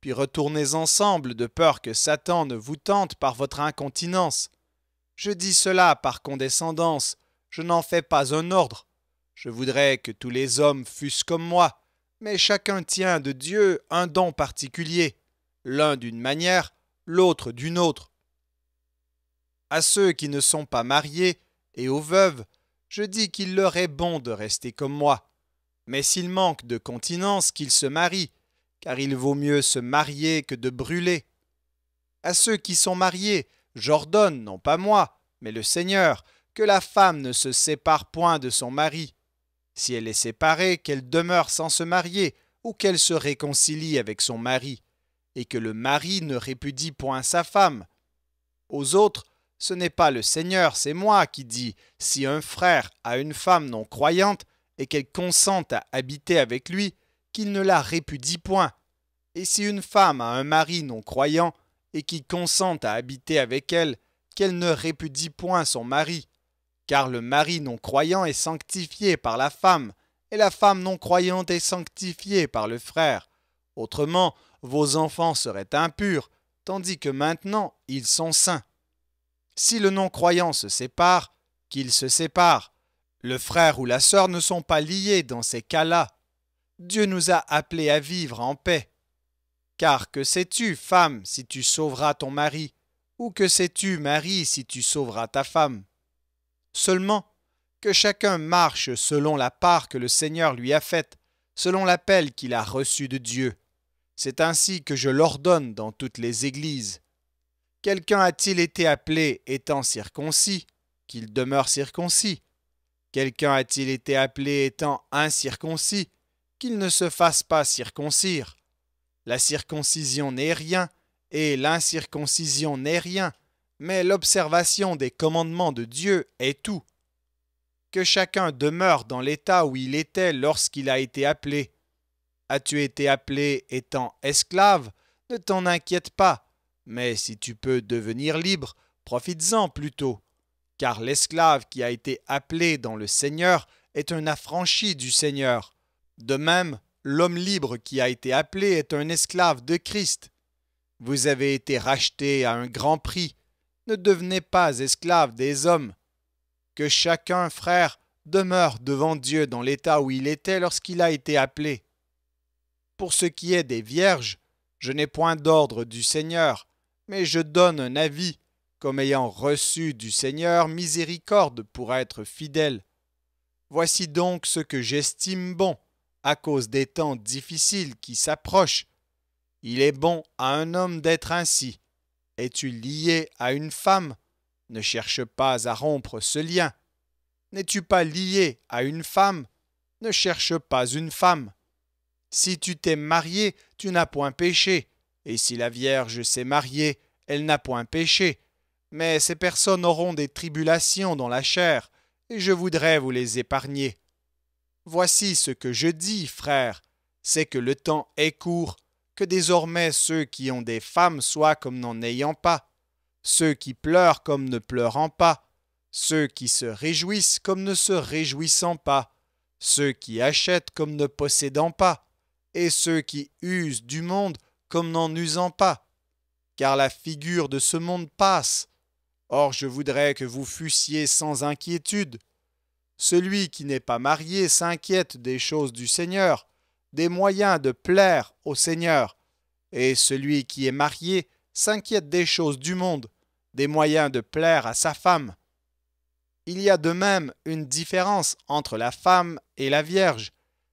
puis retournez ensemble de peur que Satan ne vous tente par votre incontinence. Je dis cela par condescendance, je n'en fais pas un ordre. Je voudrais que tous les hommes fussent comme moi, mais chacun tient de Dieu un don particulier, l'un d'une manière, l'autre d'une autre. À ceux qui ne sont pas mariés et aux veuves, je dis qu'il leur est bon de rester comme moi. Mais s'il manque de continence, qu'ils se marient, car il vaut mieux se marier que de brûler. À ceux qui sont mariés, j'ordonne, non pas moi, mais le Seigneur, que la femme ne se sépare point de son mari. Si elle est séparée, qu'elle demeure sans se marier, ou qu'elle se réconcilie avec son mari, et que le mari ne répudie point sa femme. Aux autres, ce n'est pas le Seigneur, c'est moi qui dis, si un frère a une femme non croyante, et qu'elle consente à habiter avec lui, qu'il ne la répudie point. Et si une femme a un mari non croyant, et qui consente à habiter avec elle, qu'elle ne répudie point son mari. Car le mari non croyant est sanctifié par la femme, et la femme non croyante est sanctifiée par le frère. Autrement, vos enfants seraient impurs, tandis que maintenant ils sont saints. Si le non-croyant se sépare, qu'il se sépare. Le frère ou la sœur ne sont pas liés dans ces cas-là. Dieu nous a appelés à vivre en paix. Car que sais-tu, femme, si tu sauveras ton mari, ou que sais-tu, mari, si tu sauveras ta femme Seulement, que chacun marche selon la part que le Seigneur lui a faite, selon l'appel qu'il a reçu de Dieu. C'est ainsi que je l'ordonne dans toutes les églises. Quelqu'un a-t-il été appelé étant circoncis, qu'il demeure circoncis Quelqu'un a-t-il été appelé étant incirconcis, qu'il ne se fasse pas circoncire La circoncision n'est rien, et l'incirconcision n'est rien, mais l'observation des commandements de Dieu est tout. Que chacun demeure dans l'état où il était lorsqu'il a été appelé. As-tu été appelé étant esclave Ne t'en inquiète pas, mais si tu peux devenir libre, profites-en plutôt. Car l'esclave qui a été appelé dans le Seigneur est un affranchi du Seigneur. De même, l'homme libre qui a été appelé est un esclave de Christ. Vous avez été racheté à un grand prix ne devenez pas esclaves des hommes. Que chacun, frère, demeure devant Dieu dans l'état où il était lorsqu'il a été appelé. Pour ce qui est des vierges, je n'ai point d'ordre du Seigneur, mais je donne un avis, comme ayant reçu du Seigneur miséricorde pour être fidèle. Voici donc ce que j'estime bon, à cause des temps difficiles qui s'approchent. Il est bon à un homme d'être ainsi, es-tu lié à une femme Ne cherche pas à rompre ce lien. N'es-tu pas lié à une femme Ne cherche pas une femme. Si tu t'es marié, tu n'as point péché. Et si la Vierge s'est mariée, elle n'a point péché. Mais ces personnes auront des tribulations dans la chair, et je voudrais vous les épargner. Voici ce que je dis, frère, c'est que le temps est court, que désormais ceux qui ont des femmes soient comme n'en ayant pas, ceux qui pleurent comme ne pleurant pas, ceux qui se réjouissent comme ne se réjouissant pas, ceux qui achètent comme ne possédant pas, et ceux qui usent du monde comme n'en usant pas. Car la figure de ce monde passe. Or je voudrais que vous fussiez sans inquiétude. Celui qui n'est pas marié s'inquiète des choses du Seigneur, des moyens de plaire au Seigneur, et celui qui est marié s'inquiète des choses du monde, des moyens de plaire à sa femme. Il y a de même une différence entre la femme et la vierge.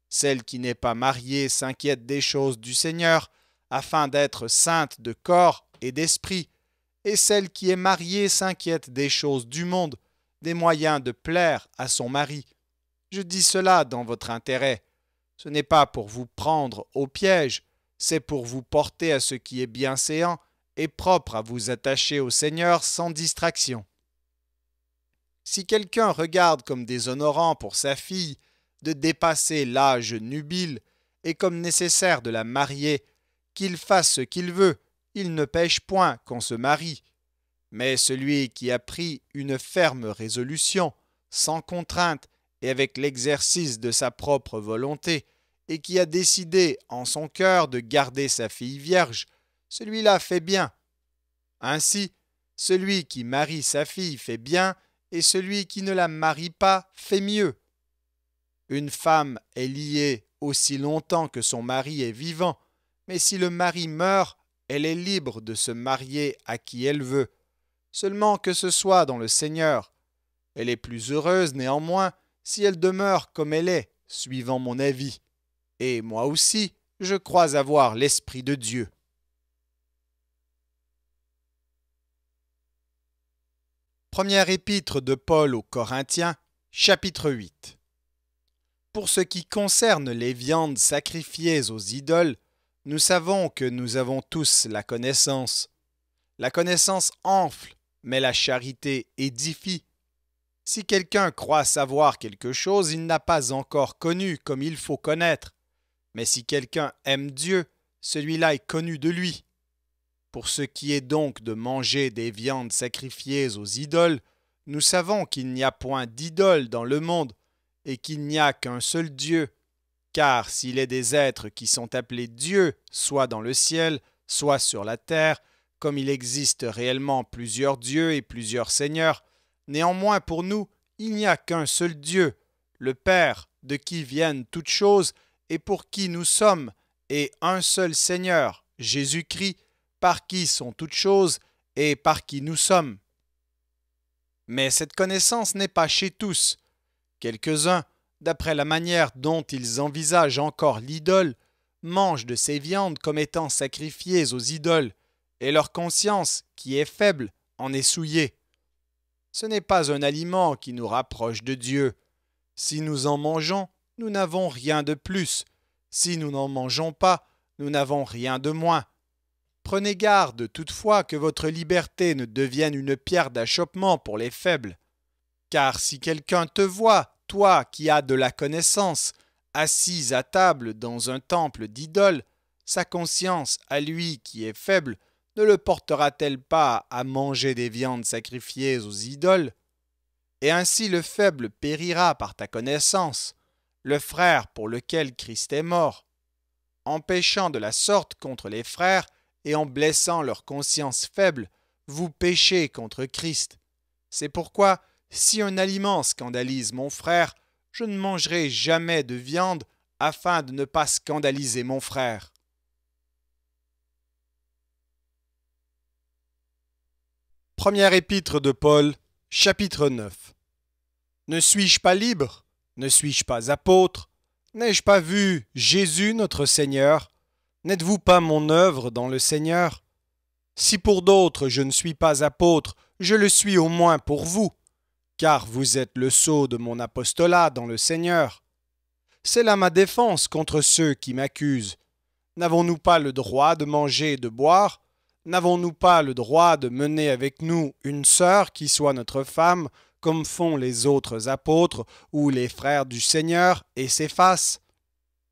Celle qui n'est pas mariée s'inquiète des choses du Seigneur, afin d'être sainte de corps et d'esprit, et celle qui est mariée s'inquiète des choses du monde, des moyens de plaire à son mari. Je dis cela dans votre intérêt, ce n'est pas pour vous prendre au piège, c'est pour vous porter à ce qui est bien séant et propre à vous attacher au Seigneur sans distraction. Si quelqu'un regarde comme déshonorant pour sa fille de dépasser l'âge nubile et comme nécessaire de la marier, qu'il fasse ce qu'il veut, il ne pêche point qu'on se marie. Mais celui qui a pris une ferme résolution, sans contrainte, et avec l'exercice de sa propre volonté, et qui a décidé en son cœur de garder sa fille vierge, celui-là fait bien. Ainsi, celui qui marie sa fille fait bien, et celui qui ne la marie pas fait mieux. Une femme est liée aussi longtemps que son mari est vivant, mais si le mari meurt, elle est libre de se marier à qui elle veut, seulement que ce soit dans le Seigneur. Elle est plus heureuse néanmoins si elle demeure comme elle est, suivant mon avis. Et moi aussi, je crois avoir l'Esprit de Dieu. Première épître de Paul aux Corinthiens, chapitre 8. Pour ce qui concerne les viandes sacrifiées aux idoles, nous savons que nous avons tous la connaissance. La connaissance enfle, mais la charité édifie. Si quelqu'un croit savoir quelque chose, il n'a pas encore connu comme il faut connaître. Mais si quelqu'un aime Dieu, celui-là est connu de lui. Pour ce qui est donc de manger des viandes sacrifiées aux idoles, nous savons qu'il n'y a point d'idole dans le monde et qu'il n'y a qu'un seul Dieu. Car s'il est des êtres qui sont appelés Dieu, soit dans le ciel, soit sur la terre, comme il existe réellement plusieurs dieux et plusieurs seigneurs, Néanmoins, pour nous, il n'y a qu'un seul Dieu, le Père, de qui viennent toutes choses et pour qui nous sommes, et un seul Seigneur, Jésus-Christ, par qui sont toutes choses et par qui nous sommes. Mais cette connaissance n'est pas chez tous. Quelques-uns, d'après la manière dont ils envisagent encore l'idole, mangent de ces viandes comme étant sacrifiées aux idoles, et leur conscience, qui est faible, en est souillée ce n'est pas un aliment qui nous rapproche de Dieu. Si nous en mangeons, nous n'avons rien de plus. Si nous n'en mangeons pas, nous n'avons rien de moins. Prenez garde toutefois que votre liberté ne devienne une pierre d'achoppement pour les faibles. Car si quelqu'un te voit, toi qui as de la connaissance, assise à table dans un temple d'idoles, sa conscience à lui qui est faible ne le portera-t-elle pas à manger des viandes sacrifiées aux idoles Et ainsi le faible périra par ta connaissance, le frère pour lequel Christ est mort, en péchant de la sorte contre les frères et en blessant leur conscience faible, vous péchez contre Christ. C'est pourquoi, si un aliment scandalise mon frère, je ne mangerai jamais de viande afin de ne pas scandaliser mon frère. Première épître de Paul, chapitre 9. Ne suis-je pas libre Ne suis-je pas apôtre N'ai-je pas vu Jésus notre Seigneur N'êtes-vous pas mon œuvre dans le Seigneur Si pour d'autres je ne suis pas apôtre, je le suis au moins pour vous, car vous êtes le sceau de mon apostolat dans le Seigneur. C'est là ma défense contre ceux qui m'accusent. N'avons-nous pas le droit de manger et de boire N'avons-nous pas le droit de mener avec nous une sœur qui soit notre femme, comme font les autres apôtres ou les frères du Seigneur, et faces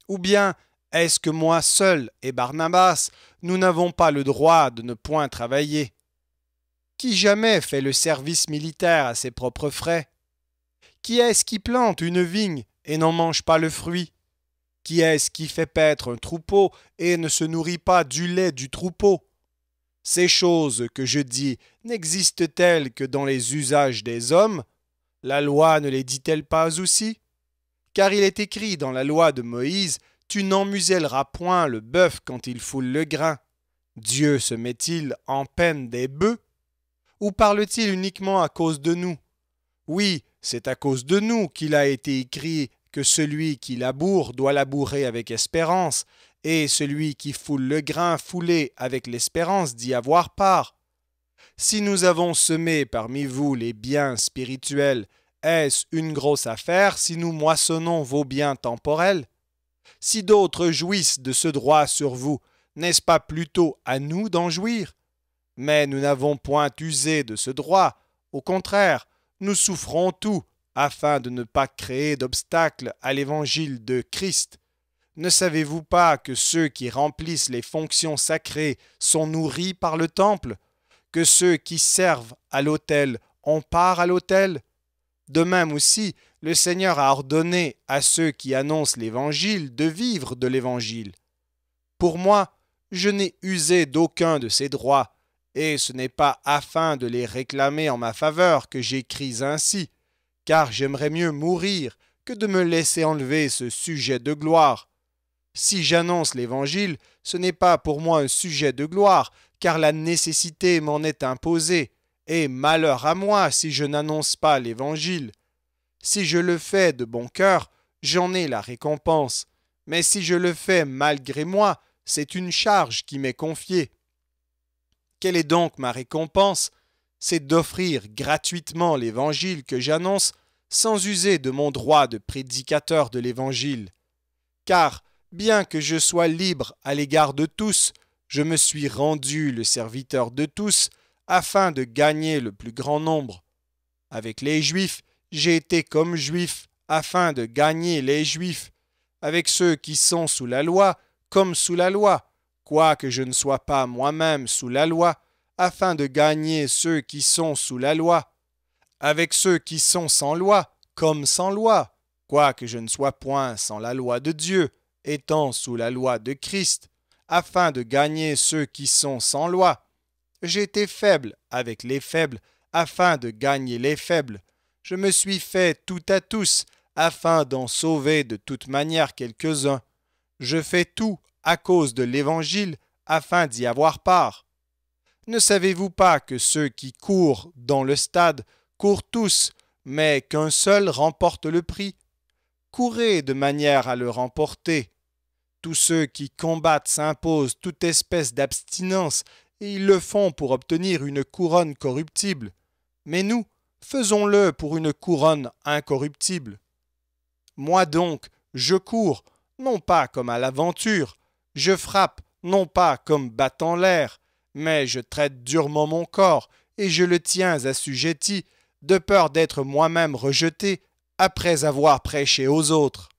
Ou bien est-ce que moi seul et Barnabas, nous n'avons pas le droit de ne point travailler Qui jamais fait le service militaire à ses propres frais Qui est-ce qui plante une vigne et n'en mange pas le fruit Qui est-ce qui fait paître un troupeau et ne se nourrit pas du lait du troupeau ces choses que je dis n'existent-elles que dans les usages des hommes La loi ne les dit-elle pas aussi Car il est écrit dans la loi de Moïse, Tu n'emmuselleras point le bœuf quand il foule le grain. Dieu se met-il en peine des bœufs Ou parle-t-il uniquement à cause de nous Oui, c'est à cause de nous qu'il a été écrit que celui qui laboure doit labourer avec espérance, et celui qui foule le grain foulé avec l'espérance d'y avoir part. Si nous avons semé parmi vous les biens spirituels, est-ce une grosse affaire si nous moissonnons vos biens temporels Si d'autres jouissent de ce droit sur vous, n'est-ce pas plutôt à nous d'en jouir Mais nous n'avons point usé de ce droit, au contraire, nous souffrons tout, afin de ne pas créer d'obstacle à l'évangile de Christ. Ne savez-vous pas que ceux qui remplissent les fonctions sacrées sont nourris par le temple Que ceux qui servent à l'autel ont part à l'autel De même aussi, le Seigneur a ordonné à ceux qui annoncent l'Évangile de vivre de l'Évangile. Pour moi, je n'ai usé d'aucun de ces droits, et ce n'est pas afin de les réclamer en ma faveur que j'écris ainsi, car j'aimerais mieux mourir que de me laisser enlever ce sujet de gloire si j'annonce l'Évangile, ce n'est pas pour moi un sujet de gloire, car la nécessité m'en est imposée, et malheur à moi si je n'annonce pas l'Évangile. Si je le fais de bon cœur, j'en ai la récompense, mais si je le fais malgré moi, c'est une charge qui m'est confiée. Quelle est donc ma récompense C'est d'offrir gratuitement l'Évangile que j'annonce sans user de mon droit de prédicateur de l'Évangile. Car Bien que je sois libre à l'égard de tous, je me suis rendu le serviteur de tous afin de gagner le plus grand nombre. Avec les Juifs, j'ai été comme Juif afin de gagner les Juifs. Avec ceux qui sont sous la loi, comme sous la loi, quoique je ne sois pas moi-même sous la loi, afin de gagner ceux qui sont sous la loi. Avec ceux qui sont sans loi, comme sans loi, quoique je ne sois point sans la loi de Dieu, étant sous la loi de Christ, afin de gagner ceux qui sont sans loi. J'étais faible avec les faibles, afin de gagner les faibles. Je me suis fait tout à tous, afin d'en sauver de toute manière quelques-uns. Je fais tout à cause de l'Évangile, afin d'y avoir part. Ne savez-vous pas que ceux qui courent dans le stade courent tous, mais qu'un seul remporte le prix courez de manière à le remporter. Tous ceux qui combattent s'imposent toute espèce d'abstinence, et ils le font pour obtenir une couronne corruptible. Mais nous, faisons-le pour une couronne incorruptible. Moi donc, je cours, non pas comme à l'aventure, je frappe, non pas comme battant l'air, mais je traite durement mon corps, et je le tiens assujetti, de peur d'être moi-même rejeté après avoir prêché aux autres.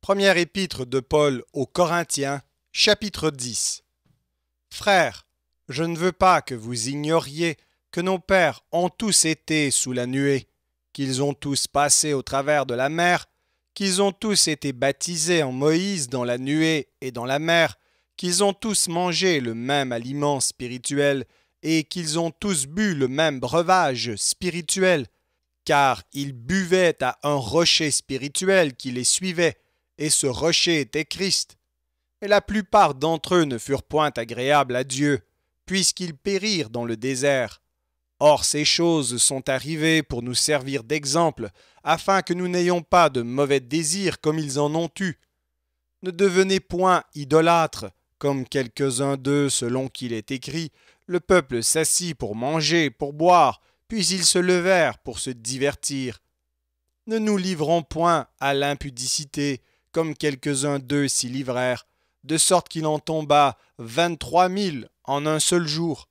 Première épître de Paul aux Corinthiens, chapitre 10. Frères, je ne veux pas que vous ignoriez que nos pères ont tous été sous la nuée, qu'ils ont tous passé au travers de la mer, qu'ils ont tous été baptisés en Moïse dans la nuée et dans la mer, qu'ils ont tous mangé le même aliment spirituel, et qu'ils ont tous bu le même breuvage spirituel, car ils buvaient à un rocher spirituel qui les suivait, et ce rocher était Christ. Et la plupart d'entre eux ne furent point agréables à Dieu, puisqu'ils périrent dans le désert. Or ces choses sont arrivées pour nous servir d'exemple, afin que nous n'ayons pas de mauvais désirs comme ils en ont eu. Ne devenez point idolâtres, comme quelques-uns d'eux selon qu'il est écrit, le peuple s'assit pour manger, pour boire, puis ils se levèrent pour se divertir. Ne nous livrons point à l'impudicité, comme quelques-uns d'eux s'y livrèrent, de sorte qu'il en tomba vingt-trois mille en un seul jour.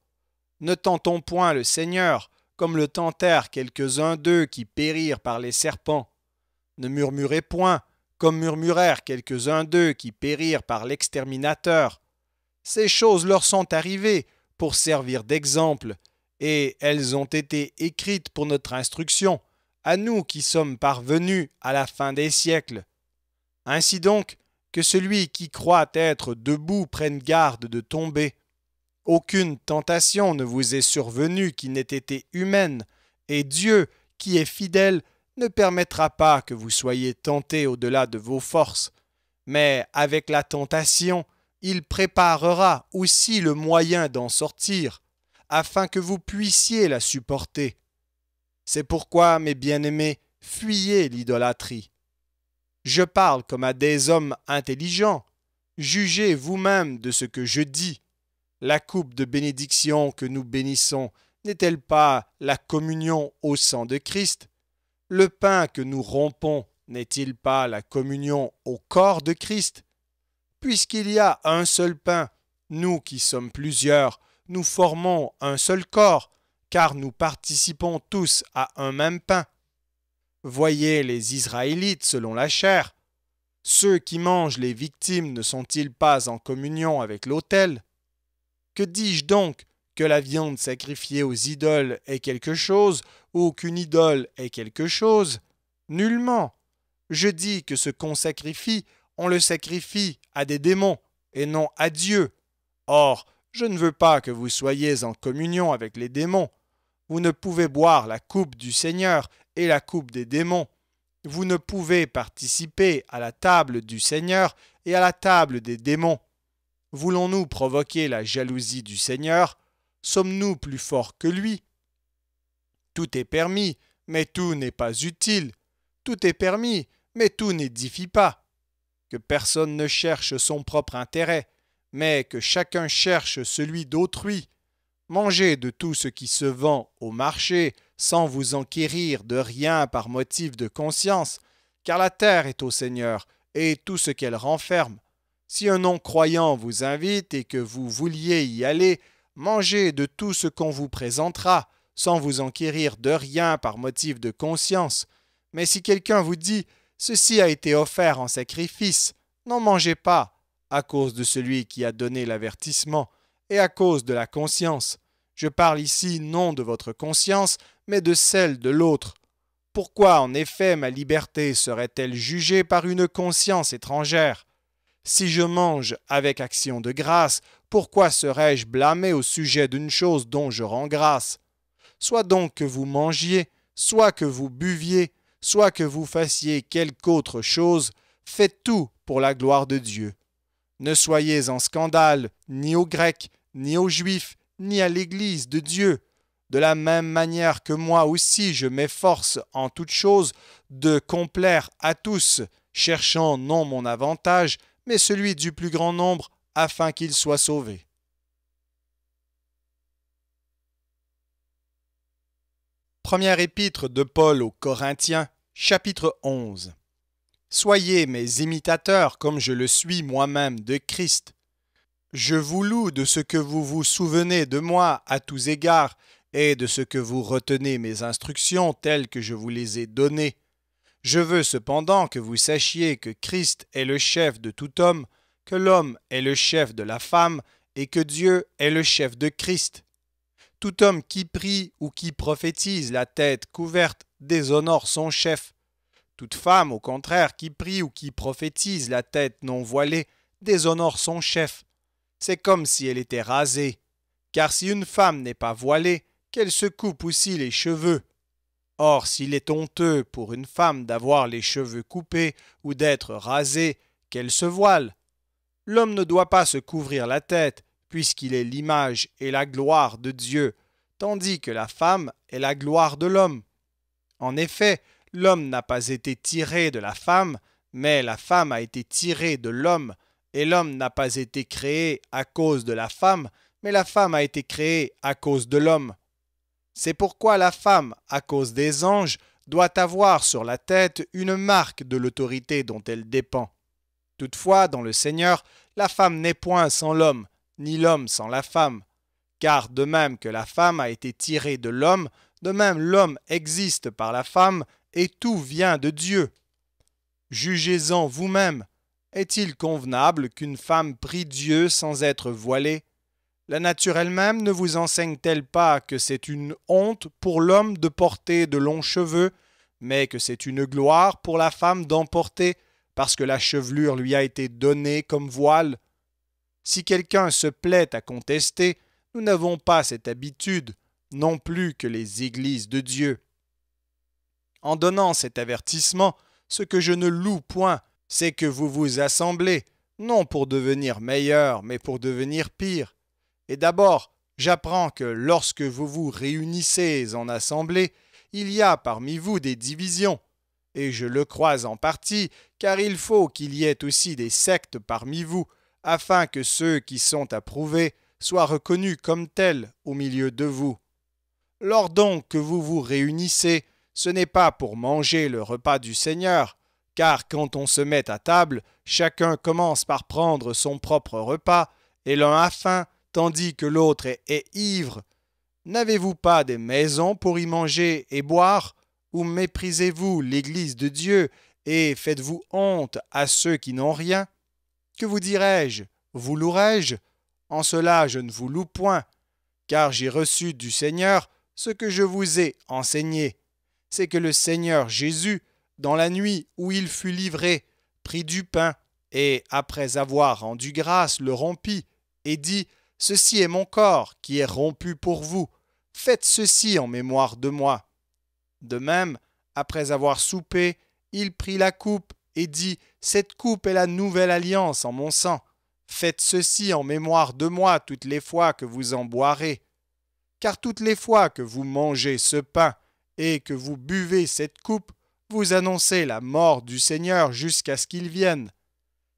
Ne tentons point le Seigneur, comme le tentèrent quelques-uns d'eux qui périrent par les serpents. Ne murmurez point, comme murmurèrent quelques-uns d'eux qui périrent par l'exterminateur. Ces choses leur sont arrivées pour servir d'exemple, et elles ont été écrites pour notre instruction, à nous qui sommes parvenus à la fin des siècles. Ainsi donc, que celui qui croit être debout prenne garde de tomber. Aucune tentation ne vous est survenue qui n'ait été humaine, et Dieu, qui est fidèle, ne permettra pas que vous soyez tentés au-delà de vos forces. Mais avec la tentation, il préparera aussi le moyen d'en sortir, afin que vous puissiez la supporter. C'est pourquoi, mes bien-aimés, fuyez l'idolâtrie. Je parle comme à des hommes intelligents. Jugez vous-même de ce que je dis. La coupe de bénédiction que nous bénissons n'est-elle pas la communion au sang de Christ Le pain que nous rompons n'est-il pas la communion au corps de Christ Puisqu'il y a un seul pain, nous qui sommes plusieurs, nous formons un seul corps, car nous participons tous à un même pain. Voyez les Israélites selon la chair. Ceux qui mangent les victimes ne sont-ils pas en communion avec l'autel Que dis-je donc Que la viande sacrifiée aux idoles est quelque chose ou qu'une idole est quelque chose Nullement. Je dis que ce qu'on sacrifie on le sacrifie à des démons et non à Dieu. Or, je ne veux pas que vous soyez en communion avec les démons. Vous ne pouvez boire la coupe du Seigneur et la coupe des démons. Vous ne pouvez participer à la table du Seigneur et à la table des démons. Voulons-nous provoquer la jalousie du Seigneur Sommes-nous plus forts que lui Tout est permis, mais tout n'est pas utile. Tout est permis, mais tout n'édifie pas que personne ne cherche son propre intérêt, mais que chacun cherche celui d'autrui. Mangez de tout ce qui se vend au marché, sans vous enquérir de rien par motif de conscience, car la terre est au Seigneur, et tout ce qu'elle renferme. Si un non-croyant vous invite et que vous vouliez y aller, mangez de tout ce qu'on vous présentera, sans vous enquérir de rien par motif de conscience. Mais si quelqu'un vous dit Ceci a été offert en sacrifice. N'en mangez pas, à cause de celui qui a donné l'avertissement, et à cause de la conscience. Je parle ici non de votre conscience, mais de celle de l'autre. Pourquoi en effet ma liberté serait-elle jugée par une conscience étrangère Si je mange avec action de grâce, pourquoi serais-je blâmé au sujet d'une chose dont je rends grâce Soit donc que vous mangiez, soit que vous buviez, soit que vous fassiez quelque autre chose, faites tout pour la gloire de Dieu. Ne soyez en scandale ni aux Grecs, ni aux Juifs, ni à l'Église de Dieu, de la même manière que moi aussi je m'efforce en toute chose de complaire à tous, cherchant non mon avantage, mais celui du plus grand nombre, afin qu'il soit sauvé. » Première épître de Paul aux Corinthiens, chapitre 11. Soyez mes imitateurs comme je le suis moi-même de Christ. Je vous loue de ce que vous vous souvenez de moi à tous égards et de ce que vous retenez mes instructions telles que je vous les ai données. Je veux cependant que vous sachiez que Christ est le chef de tout homme, que l'homme est le chef de la femme et que Dieu est le chef de Christ. Tout homme qui prie ou qui prophétise la tête couverte déshonore son chef. Toute femme, au contraire, qui prie ou qui prophétise la tête non voilée déshonore son chef. C'est comme si elle était rasée. Car si une femme n'est pas voilée, qu'elle se coupe aussi les cheveux. Or, s'il est honteux pour une femme d'avoir les cheveux coupés ou d'être rasée, qu'elle se voile. L'homme ne doit pas se couvrir la tête, puisqu'il est l'image et la gloire de Dieu, tandis que la femme est la gloire de l'homme. En effet, l'homme n'a pas été tiré de la femme, mais la femme a été tirée de l'homme, et l'homme n'a pas été créé à cause de la femme, mais la femme a été créée à cause de l'homme. C'est pourquoi la femme, à cause des anges, doit avoir sur la tête une marque de l'autorité dont elle dépend. Toutefois, dans le Seigneur, la femme n'est point sans l'homme, ni l'homme sans la femme. Car de même que la femme a été tirée de l'homme, de même l'homme existe par la femme, et tout vient de Dieu. Jugez-en vous-même. Est-il convenable qu'une femme prie Dieu sans être voilée La nature elle-même ne vous enseigne-t-elle pas que c'est une honte pour l'homme de porter de longs cheveux, mais que c'est une gloire pour la femme d'en porter, parce que la chevelure lui a été donnée comme voile si quelqu'un se plaît à contester, nous n'avons pas cette habitude, non plus que les églises de Dieu. En donnant cet avertissement, ce que je ne loue point, c'est que vous vous assemblez, non pour devenir meilleur, mais pour devenir pire. Et d'abord, j'apprends que lorsque vous vous réunissez en assemblée, il y a parmi vous des divisions. Et je le crois en partie, car il faut qu'il y ait aussi des sectes parmi vous, afin que ceux qui sont approuvés soient reconnus comme tels au milieu de vous. Lors donc que vous vous réunissez, ce n'est pas pour manger le repas du Seigneur, car quand on se met à table, chacun commence par prendre son propre repas, et l'un a faim, tandis que l'autre est, ivre. N'avez-vous pas des maisons pour y manger et boire Ou méprisez-vous l'Église de Dieu et faites-vous honte à ceux qui n'ont rien que vous dirai-je Vous louerai-je En cela je ne vous loue point, car j'ai reçu du Seigneur ce que je vous ai enseigné. C'est que le Seigneur Jésus, dans la nuit où il fut livré, prit du pain, et, après avoir rendu grâce, le rompit, et dit, Ceci est mon corps qui est rompu pour vous, faites ceci en mémoire de moi. De même, après avoir soupé, il prit la coupe, et dit, cette coupe est la nouvelle alliance en mon sang. Faites ceci en mémoire de moi toutes les fois que vous en boirez. Car toutes les fois que vous mangez ce pain et que vous buvez cette coupe, vous annoncez la mort du Seigneur jusqu'à ce qu'il vienne.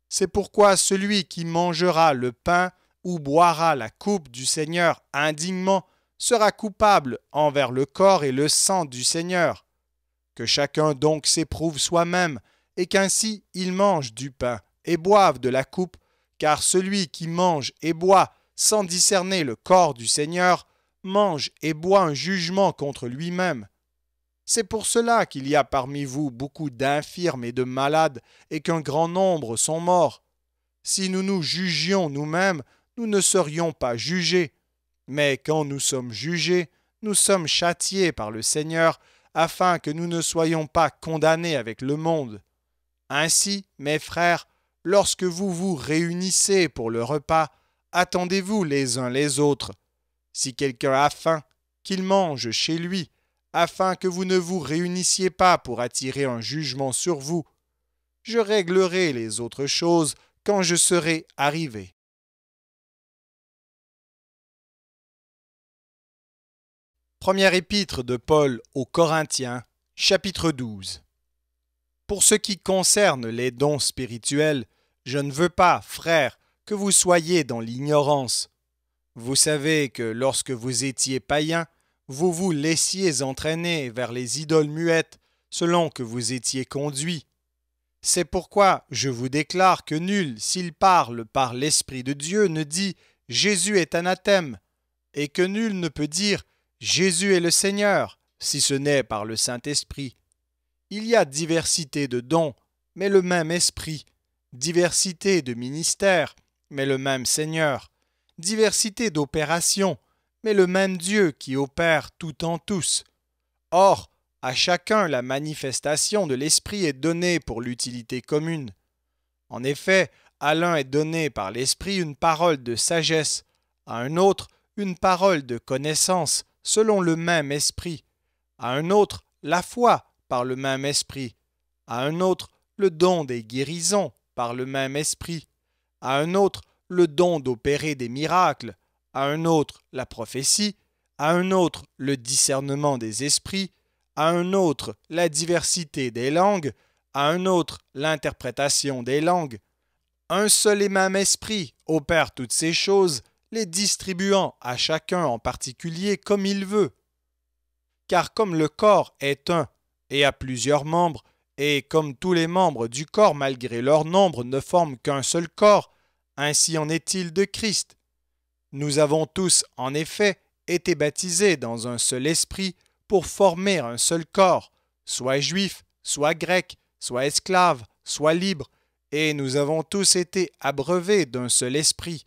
C'est pourquoi celui qui mangera le pain ou boira la coupe du Seigneur indignement sera coupable envers le corps et le sang du Seigneur. Que chacun donc s'éprouve soi-même, et qu'ainsi ils mangent du pain et boivent de la coupe, car celui qui mange et boit sans discerner le corps du Seigneur, mange et boit un jugement contre lui-même. C'est pour cela qu'il y a parmi vous beaucoup d'infirmes et de malades, et qu'un grand nombre sont morts. Si nous nous jugions nous-mêmes, nous ne serions pas jugés. Mais quand nous sommes jugés, nous sommes châtiés par le Seigneur, afin que nous ne soyons pas condamnés avec le monde. Ainsi, mes frères, lorsque vous vous réunissez pour le repas, attendez-vous les uns les autres. Si quelqu'un a faim, qu'il mange chez lui, afin que vous ne vous réunissiez pas pour attirer un jugement sur vous. Je réglerai les autres choses quand je serai arrivé. Première épître de Paul aux Corinthiens, chapitre 12. Pour ce qui concerne les dons spirituels, je ne veux pas, frères, que vous soyez dans l'ignorance. Vous savez que lorsque vous étiez païens, vous vous laissiez entraîner vers les idoles muettes selon que vous étiez conduit. C'est pourquoi je vous déclare que nul, s'il parle par l'Esprit de Dieu, ne dit Jésus est anathème, et que nul ne peut dire Jésus est le Seigneur, si ce n'est par le Saint-Esprit. Il y a diversité de dons, mais le même esprit, diversité de ministères, mais le même Seigneur, diversité d'opérations, mais le même Dieu qui opère tout en tous. Or, à chacun la manifestation de l'Esprit est donnée pour l'utilité commune. En effet, à l'un est donnée par l'Esprit une parole de sagesse, à un autre une parole de connaissance, selon le même Esprit, à un autre la foi par le même esprit, à un autre le don des guérisons par le même esprit, à un autre le don d'opérer des miracles, à un autre la prophétie, à un autre le discernement des esprits, à un autre la diversité des langues, à un autre l'interprétation des langues. Un seul et même esprit opère toutes ces choses, les distribuant à chacun en particulier comme il veut. Car comme le corps est un et à plusieurs membres, et comme tous les membres du corps, malgré leur nombre, ne forment qu'un seul corps, ainsi en est-il de Christ. Nous avons tous, en effet, été baptisés dans un seul esprit pour former un seul corps, soit juif, soit grec, soit esclave, soit libre, et nous avons tous été abreuvés d'un seul esprit.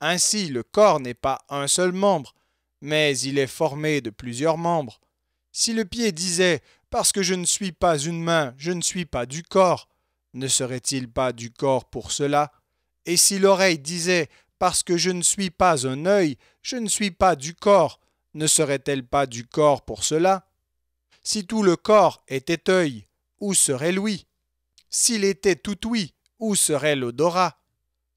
Ainsi, le corps n'est pas un seul membre, mais il est formé de plusieurs membres. Si le pied disait parce que je ne suis pas une main, je ne suis pas du corps. Ne serait-il pas du corps pour cela Et si l'oreille disait Parce que je ne suis pas un œil, je ne suis pas du corps, ne serait-elle pas du corps pour cela Si tout le corps était œil, où serait l'ouïe S'il était tout ouïe, où serait l'odorat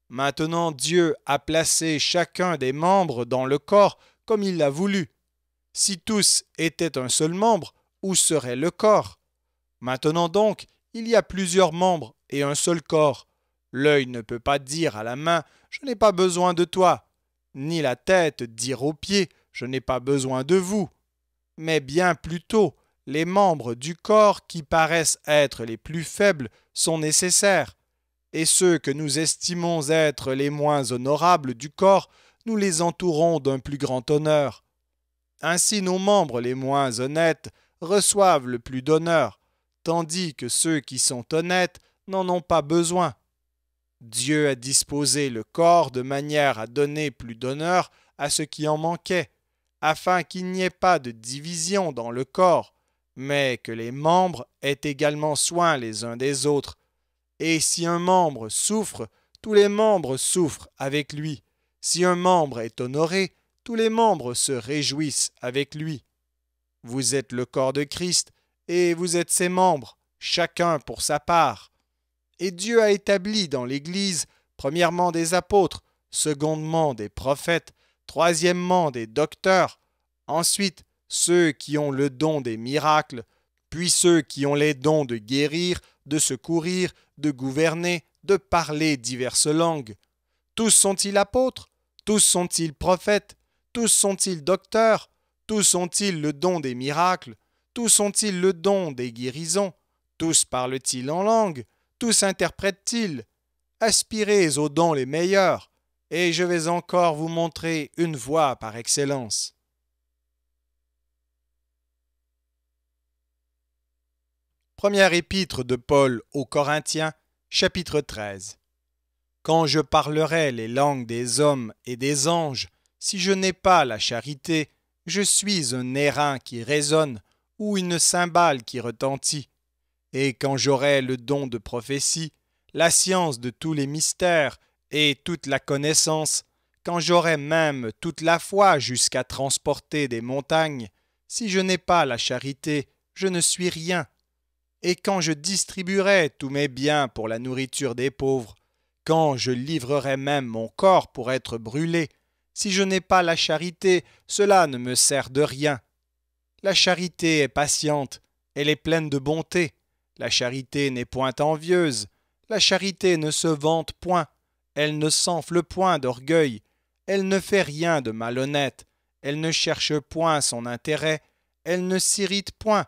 Maintenant Dieu a placé chacun des membres dans le corps comme il l'a voulu. Si tous étaient un seul membre, où serait le corps Maintenant donc, il y a plusieurs membres et un seul corps. L'œil ne peut pas dire à la main ⁇ Je n'ai pas besoin de toi ⁇ ni la tête dire aux pieds ⁇ Je n'ai pas besoin de vous ⁇ Mais bien plutôt, les membres du corps qui paraissent être les plus faibles sont nécessaires, et ceux que nous estimons être les moins honorables du corps, nous les entourons d'un plus grand honneur. Ainsi nos membres les moins honnêtes reçoivent le plus d'honneur, tandis que ceux qui sont honnêtes n'en ont pas besoin. Dieu a disposé le corps de manière à donner plus d'honneur à ce qui en manquait, afin qu'il n'y ait pas de division dans le corps, mais que les membres aient également soin les uns des autres. Et si un membre souffre, tous les membres souffrent avec lui. Si un membre est honoré, tous les membres se réjouissent avec lui. Vous êtes le corps de Christ, et vous êtes ses membres, chacun pour sa part. Et Dieu a établi dans l'Église, premièrement des apôtres, secondement des prophètes, troisièmement des docteurs, ensuite ceux qui ont le don des miracles, puis ceux qui ont les dons de guérir, de secourir, de gouverner, de parler diverses langues. Tous sont-ils apôtres Tous sont-ils prophètes Tous sont-ils docteurs tous ont-ils le don des miracles Tous ont-ils le don des guérisons Tous parlent-ils en langue Tous interprètent-ils Aspirez aux dons les meilleurs, et je vais encore vous montrer une voie par excellence. Première épître de Paul aux Corinthiens, chapitre 13. Quand je parlerai les langues des hommes et des anges, si je n'ai pas la charité, je suis un airain qui résonne ou une cymbale qui retentit. Et quand j'aurai le don de prophétie, la science de tous les mystères et toute la connaissance, quand j'aurai même toute la foi jusqu'à transporter des montagnes, si je n'ai pas la charité, je ne suis rien. Et quand je distribuerai tous mes biens pour la nourriture des pauvres, quand je livrerai même mon corps pour être brûlé, si je n'ai pas la charité, cela ne me sert de rien. La charité est patiente, elle est pleine de bonté. La charité n'est point envieuse. La charité ne se vante point. Elle ne s'enfle point d'orgueil. Elle ne fait rien de malhonnête. Elle ne cherche point son intérêt. Elle ne s'irrite point.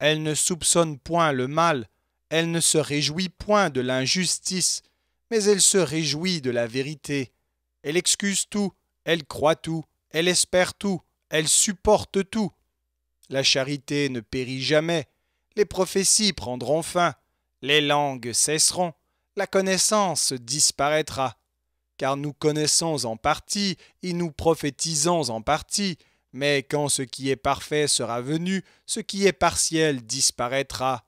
Elle ne soupçonne point le mal. Elle ne se réjouit point de l'injustice. Mais elle se réjouit de la vérité. Elle excuse tout elle croit tout, elle espère tout, elle supporte tout. La charité ne périt jamais, les prophéties prendront fin, les langues cesseront, la connaissance disparaîtra. Car nous connaissons en partie, et nous prophétisons en partie, mais quand ce qui est parfait sera venu, ce qui est partiel disparaîtra.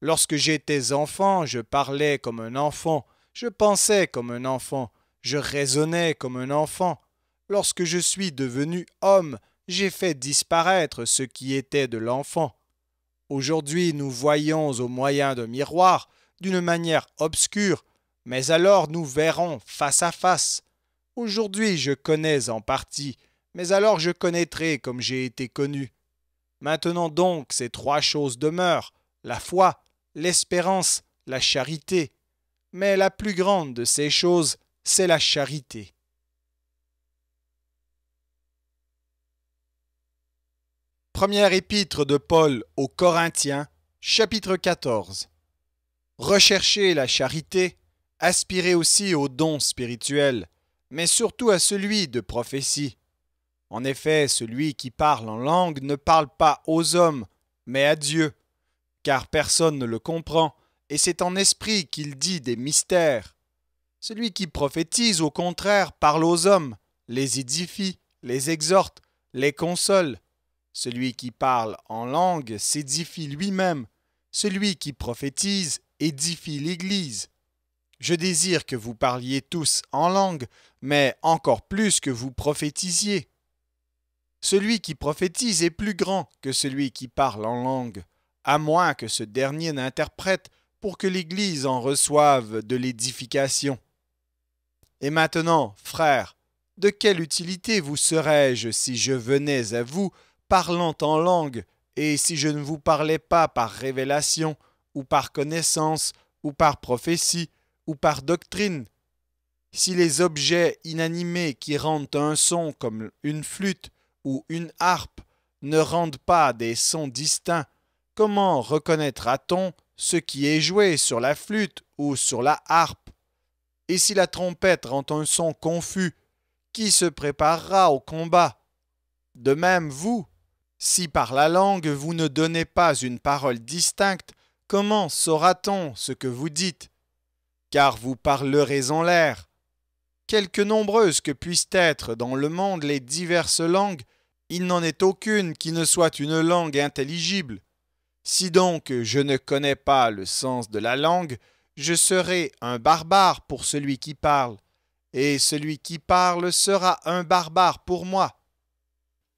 Lorsque j'étais enfant, je parlais comme un enfant, je pensais comme un enfant, je raisonnais comme un enfant, Lorsque je suis devenu homme, j'ai fait disparaître ce qui était de l'enfant. Aujourd'hui nous voyons au moyen d'un miroir, d'une manière obscure, mais alors nous verrons face à face. Aujourd'hui je connais en partie, mais alors je connaîtrai comme j'ai été connu. Maintenant donc ces trois choses demeurent, la foi, l'espérance, la charité. Mais la plus grande de ces choses, c'est la charité. Première épître de Paul aux Corinthiens, chapitre 14. Recherchez la charité, aspirez aussi aux dons spirituels, mais surtout à celui de prophétie. En effet, celui qui parle en langue ne parle pas aux hommes, mais à Dieu, car personne ne le comprend, et c'est en esprit qu'il dit des mystères. Celui qui prophétise, au contraire, parle aux hommes, les édifie, les exhorte, les console. Celui qui parle en langue s'édifie lui-même. Celui qui prophétise édifie l'Église. Je désire que vous parliez tous en langue, mais encore plus que vous prophétisiez. Celui qui prophétise est plus grand que celui qui parle en langue, à moins que ce dernier n'interprète pour que l'Église en reçoive de l'édification. Et maintenant, frères, de quelle utilité vous serais-je si je venais à vous parlant en langue, et si je ne vous parlais pas par révélation, ou par connaissance, ou par prophétie, ou par doctrine, si les objets inanimés qui rendent un son comme une flûte ou une harpe ne rendent pas des sons distincts, comment reconnaîtra-t-on ce qui est joué sur la flûte ou sur la harpe Et si la trompette rend un son confus, qui se préparera au combat De même, vous, si par la langue vous ne donnez pas une parole distincte, comment saura-t-on ce que vous dites Car vous parlerez en l'air. Quelque nombreuses que puissent être dans le monde les diverses langues, il n'en est aucune qui ne soit une langue intelligible. Si donc je ne connais pas le sens de la langue, je serai un barbare pour celui qui parle, et celui qui parle sera un barbare pour moi.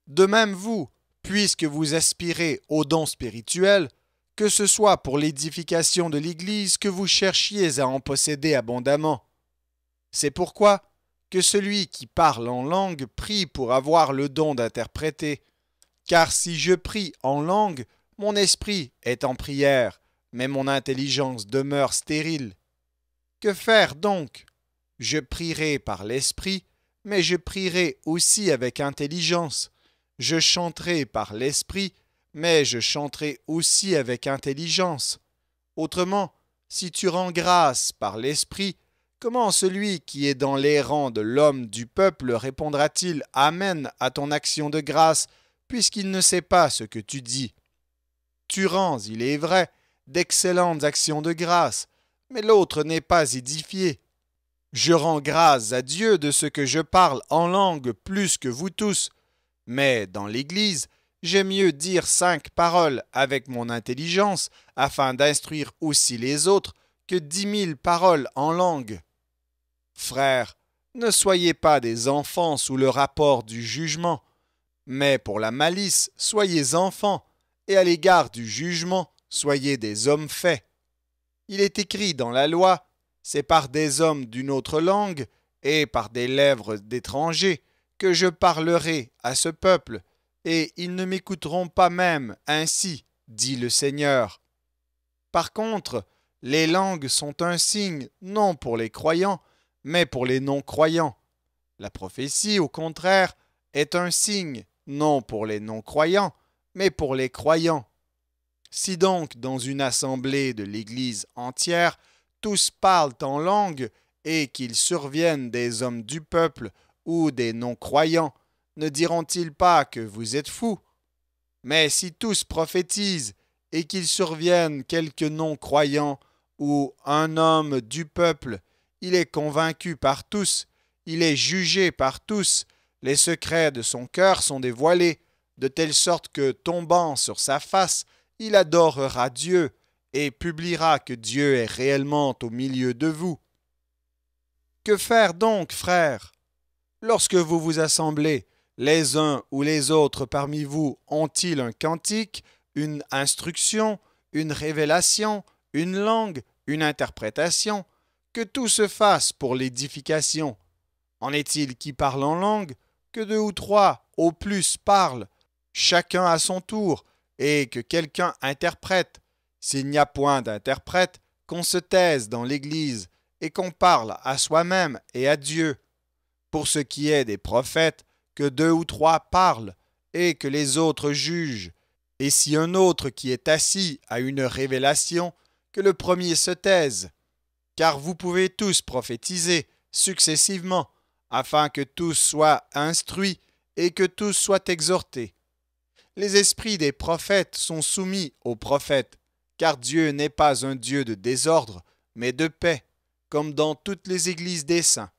De même vous, puisque vous aspirez au don spirituel, que ce soit pour l'édification de l'Église que vous cherchiez à en posséder abondamment. C'est pourquoi que celui qui parle en langue prie pour avoir le don d'interpréter. Car si je prie en langue, mon esprit est en prière, mais mon intelligence demeure stérile. Que faire donc Je prierai par l'esprit, mais je prierai aussi avec intelligence. Je chanterai par l'esprit, mais je chanterai aussi avec intelligence. Autrement, si tu rends grâce par l'esprit, comment celui qui est dans les rangs de l'homme du peuple répondra-t-il Amen à ton action de grâce, puisqu'il ne sait pas ce que tu dis Tu rends, il est vrai, d'excellentes actions de grâce, mais l'autre n'est pas édifié. Je rends grâce à Dieu de ce que je parle en langue plus que vous tous, mais dans l'Église, j'aime mieux dire cinq paroles avec mon intelligence afin d'instruire aussi les autres que dix mille paroles en langue. Frères, ne soyez pas des enfants sous le rapport du jugement, mais pour la malice, soyez enfants, et à l'égard du jugement, soyez des hommes faits. Il est écrit dans la loi, c'est par des hommes d'une autre langue et par des lèvres d'étrangers que je parlerai à ce peuple, et ils ne m'écouteront pas même ainsi, dit le Seigneur. Par contre, les langues sont un signe, non pour les croyants, mais pour les non-croyants. La prophétie, au contraire, est un signe, non pour les non-croyants, mais pour les croyants. Si donc dans une assemblée de l'Église entière, tous parlent en langue et qu'ils surviennent des hommes du peuple ou des non-croyants ne diront-ils pas que vous êtes fous Mais si tous prophétisent et qu'il survienne quelque non-croyant ou un homme du peuple, il est convaincu par tous, il est jugé par tous, les secrets de son cœur sont dévoilés, de telle sorte que, tombant sur sa face, il adorera Dieu et publiera que Dieu est réellement au milieu de vous. Que faire donc, frères Lorsque vous vous assemblez, les uns ou les autres parmi vous ont-ils un cantique, une instruction, une révélation, une langue, une interprétation Que tout se fasse pour l'édification. En est-il qui parle en langue Que deux ou trois, au plus, parlent, chacun à son tour, et que quelqu'un interprète. S'il n'y a point d'interprète, qu'on se taise dans l'Église et qu'on parle à soi-même et à Dieu pour ce qui est des prophètes, que deux ou trois parlent et que les autres jugent. Et si un autre qui est assis a une révélation, que le premier se taise. Car vous pouvez tous prophétiser successivement, afin que tous soient instruits et que tous soient exhortés. Les esprits des prophètes sont soumis aux prophètes, car Dieu n'est pas un Dieu de désordre, mais de paix, comme dans toutes les églises des saints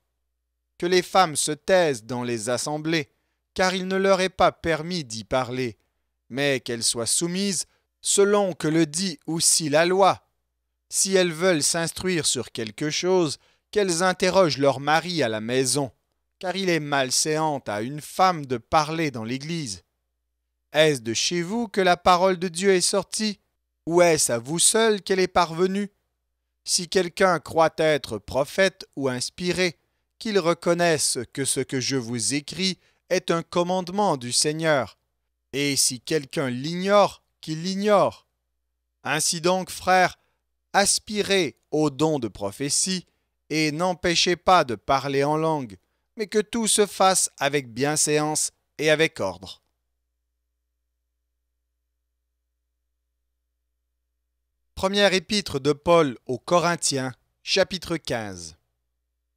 que les femmes se taisent dans les assemblées, car il ne leur est pas permis d'y parler, mais qu'elles soient soumises selon que le dit aussi la loi. Si elles veulent s'instruire sur quelque chose, qu'elles interrogent leur mari à la maison, car il est malséant à une femme de parler dans l'Église. Est-ce de chez vous que la parole de Dieu est sortie, ou est-ce à vous seul qu'elle est parvenue Si quelqu'un croit être prophète ou inspiré, qu'ils reconnaissent que ce que je vous écris est un commandement du Seigneur. Et si quelqu'un l'ignore, qu'il l'ignore. Ainsi donc, frères, aspirez au don de prophétie, et n'empêchez pas de parler en langue, mais que tout se fasse avec bienséance et avec ordre. Première épître de Paul aux Corinthiens, chapitre 15.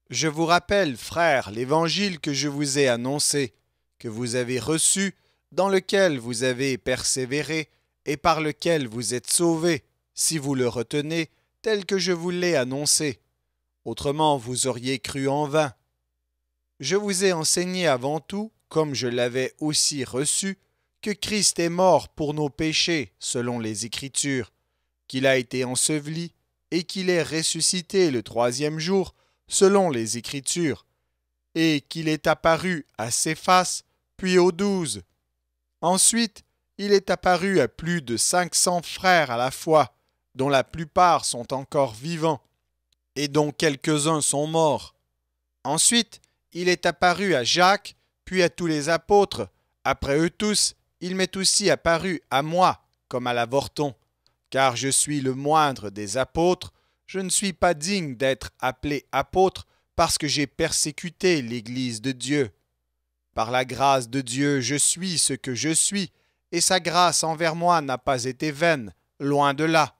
Je vous rappelle, frères, l'évangile que je vous ai annoncé, que vous avez reçu, dans lequel vous avez persévéré et par lequel vous êtes sauvés, si vous le retenez tel que je vous l'ai annoncé. Autrement, vous auriez cru en vain. Je vous ai enseigné avant tout, comme je l'avais aussi reçu, que Christ est mort pour nos péchés, selon les Écritures, qu'il a été enseveli et qu'il est ressuscité le troisième jour, selon les Écritures, et qu'il est apparu à faces, puis aux douze. Ensuite, il est apparu à plus de cinq cents frères à la fois, dont la plupart sont encore vivants, et dont quelques-uns sont morts. Ensuite, il est apparu à Jacques, puis à tous les apôtres. Après eux tous, il m'est aussi apparu à moi, comme à l'avorton, car je suis le moindre des apôtres, je ne suis pas digne d'être appelé apôtre parce que j'ai persécuté l'Église de Dieu. Par la grâce de Dieu, je suis ce que je suis, et sa grâce envers moi n'a pas été vaine, loin de là.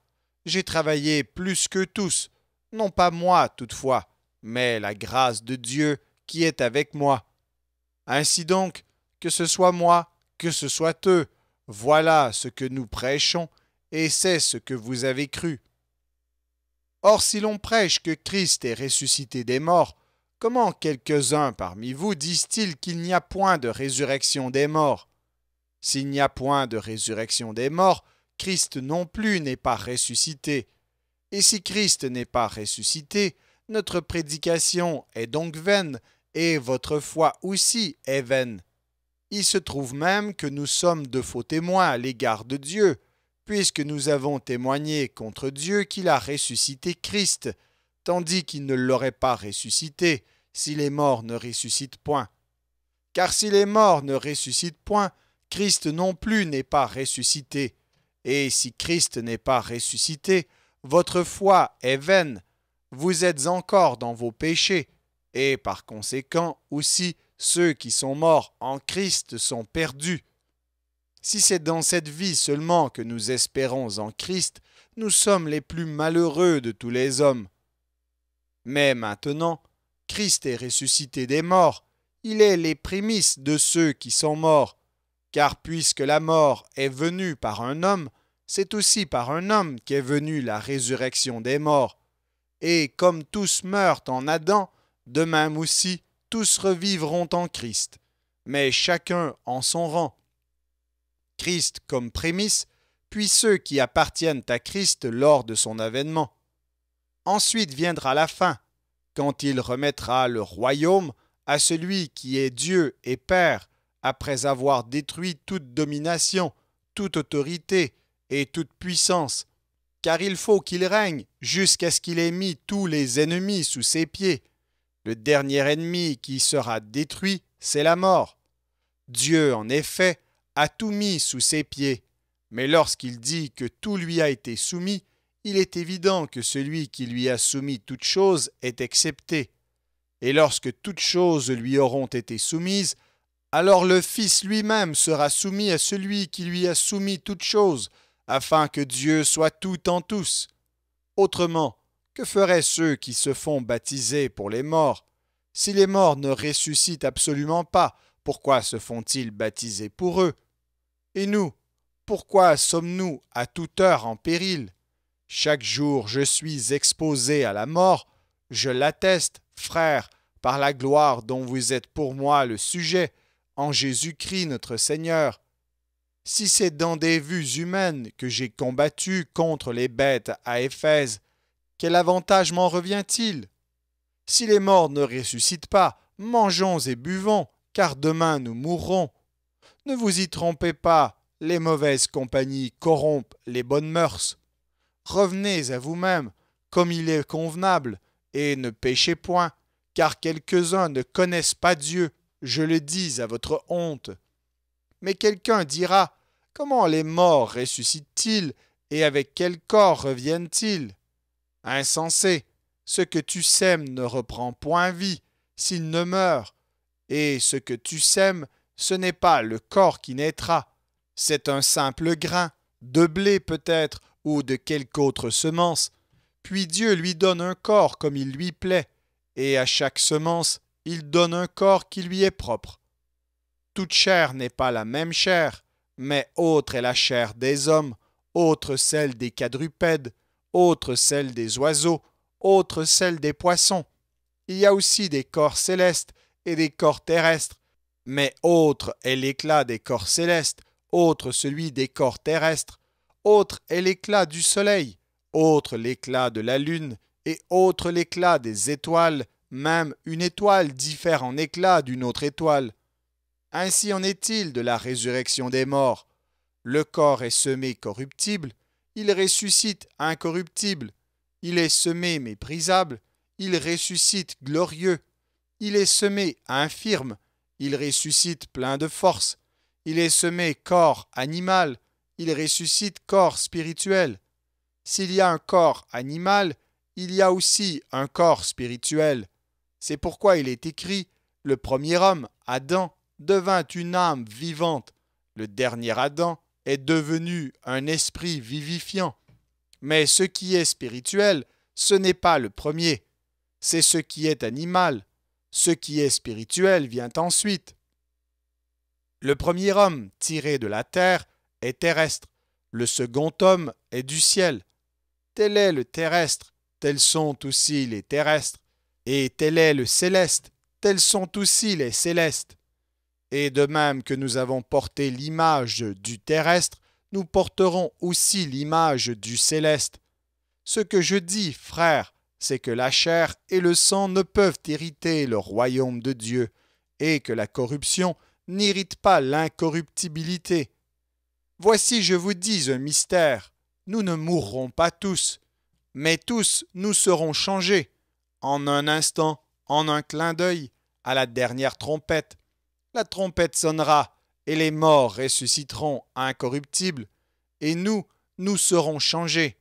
J'ai travaillé plus que tous, non pas moi toutefois, mais la grâce de Dieu qui est avec moi. Ainsi donc, que ce soit moi, que ce soit eux, voilà ce que nous prêchons, et c'est ce que vous avez cru. Or si l'on prêche que Christ est ressuscité des morts, comment quelques-uns parmi vous disent-ils qu'il n'y a point de résurrection des morts S'il n'y a point de résurrection des morts, Christ non plus n'est pas ressuscité. Et si Christ n'est pas ressuscité, notre prédication est donc vaine, et votre foi aussi est vaine. Il se trouve même que nous sommes de faux témoins à l'égard de Dieu, puisque nous avons témoigné contre Dieu qu'il a ressuscité Christ, tandis qu'il ne l'aurait pas ressuscité si les morts ne ressuscitent point. Car si les morts ne ressuscitent point, Christ non plus n'est pas ressuscité. Et si Christ n'est pas ressuscité, votre foi est vaine, vous êtes encore dans vos péchés, et par conséquent aussi ceux qui sont morts en Christ sont perdus. Si c'est dans cette vie seulement que nous espérons en Christ, nous sommes les plus malheureux de tous les hommes. Mais maintenant, Christ est ressuscité des morts, il est les prémices de ceux qui sont morts, car puisque la mort est venue par un homme, c'est aussi par un homme qu'est venue la résurrection des morts. Et comme tous meurent en Adam, de même aussi tous revivront en Christ, mais chacun en son rang. Christ comme prémisse, puis ceux qui appartiennent à Christ lors de son avènement. Ensuite viendra la fin, quand il remettra le royaume à celui qui est Dieu et Père, après avoir détruit toute domination, toute autorité et toute puissance, car il faut qu'il règne jusqu'à ce qu'il ait mis tous les ennemis sous ses pieds. Le dernier ennemi qui sera détruit, c'est la mort. Dieu, en effet, a tout mis sous ses pieds. Mais lorsqu'il dit que tout lui a été soumis, il est évident que celui qui lui a soumis toutes choses est accepté. Et lorsque toutes choses lui auront été soumises, alors le Fils lui-même sera soumis à celui qui lui a soumis toutes choses, afin que Dieu soit tout en tous. Autrement, que feraient ceux qui se font baptiser pour les morts Si les morts ne ressuscitent absolument pas, pourquoi se font-ils baptiser pour eux Et nous, pourquoi sommes-nous à toute heure en péril Chaque jour je suis exposé à la mort, je l'atteste, frère, par la gloire dont vous êtes pour moi le sujet, en Jésus-Christ notre Seigneur. Si c'est dans des vues humaines que j'ai combattu contre les bêtes à Éphèse, quel avantage m'en revient-il Si les morts ne ressuscitent pas, mangeons et buvons, car demain nous mourrons. Ne vous y trompez pas, les mauvaises compagnies corrompent les bonnes mœurs. Revenez à vous-même, comme il est convenable, et ne péchez point, car quelques-uns ne connaissent pas Dieu, je le dis à votre honte. Mais quelqu'un dira, Comment les morts ressuscitent-ils, et avec quel corps reviennent-ils Insensé, ce que tu sèmes ne reprend point vie, s'il ne meurt, et ce que tu sèmes, ce n'est pas le corps qui naîtra, c'est un simple grain, de blé peut-être, ou de quelque autre semence. Puis Dieu lui donne un corps comme il lui plaît, et à chaque semence, il donne un corps qui lui est propre. Toute chair n'est pas la même chair, mais autre est la chair des hommes, autre celle des quadrupèdes, autre celle des oiseaux, autre celle des poissons. Il y a aussi des corps célestes et des corps terrestres. Mais autre est l'éclat des corps célestes, autre celui des corps terrestres, autre est l'éclat du soleil, autre l'éclat de la lune, et autre l'éclat des étoiles, même une étoile diffère en éclat d'une autre étoile. Ainsi en est-il de la résurrection des morts. Le corps est semé corruptible, il ressuscite incorruptible, il est semé méprisable, il ressuscite glorieux. Il est semé infirme, il ressuscite plein de force. Il est semé corps animal, il ressuscite corps spirituel. S'il y a un corps animal, il y a aussi un corps spirituel. C'est pourquoi il est écrit, le premier homme, Adam, devint une âme vivante. Le dernier Adam est devenu un esprit vivifiant. Mais ce qui est spirituel, ce n'est pas le premier, c'est ce qui est animal, ce qui est spirituel vient ensuite. Le premier homme tiré de la terre est terrestre, le second homme est du ciel. Tel est le terrestre, tels sont aussi les terrestres, et tel est le céleste, tels sont aussi les célestes. Et de même que nous avons porté l'image du terrestre, nous porterons aussi l'image du céleste. Ce que je dis, frères, c'est que la chair et le sang ne peuvent hériter le royaume de Dieu, et que la corruption n'irrite pas l'incorruptibilité. Voici, je vous dis un mystère, nous ne mourrons pas tous, mais tous nous serons changés, en un instant, en un clin d'œil, à la dernière trompette. La trompette sonnera, et les morts ressusciteront incorruptibles, et nous, nous serons changés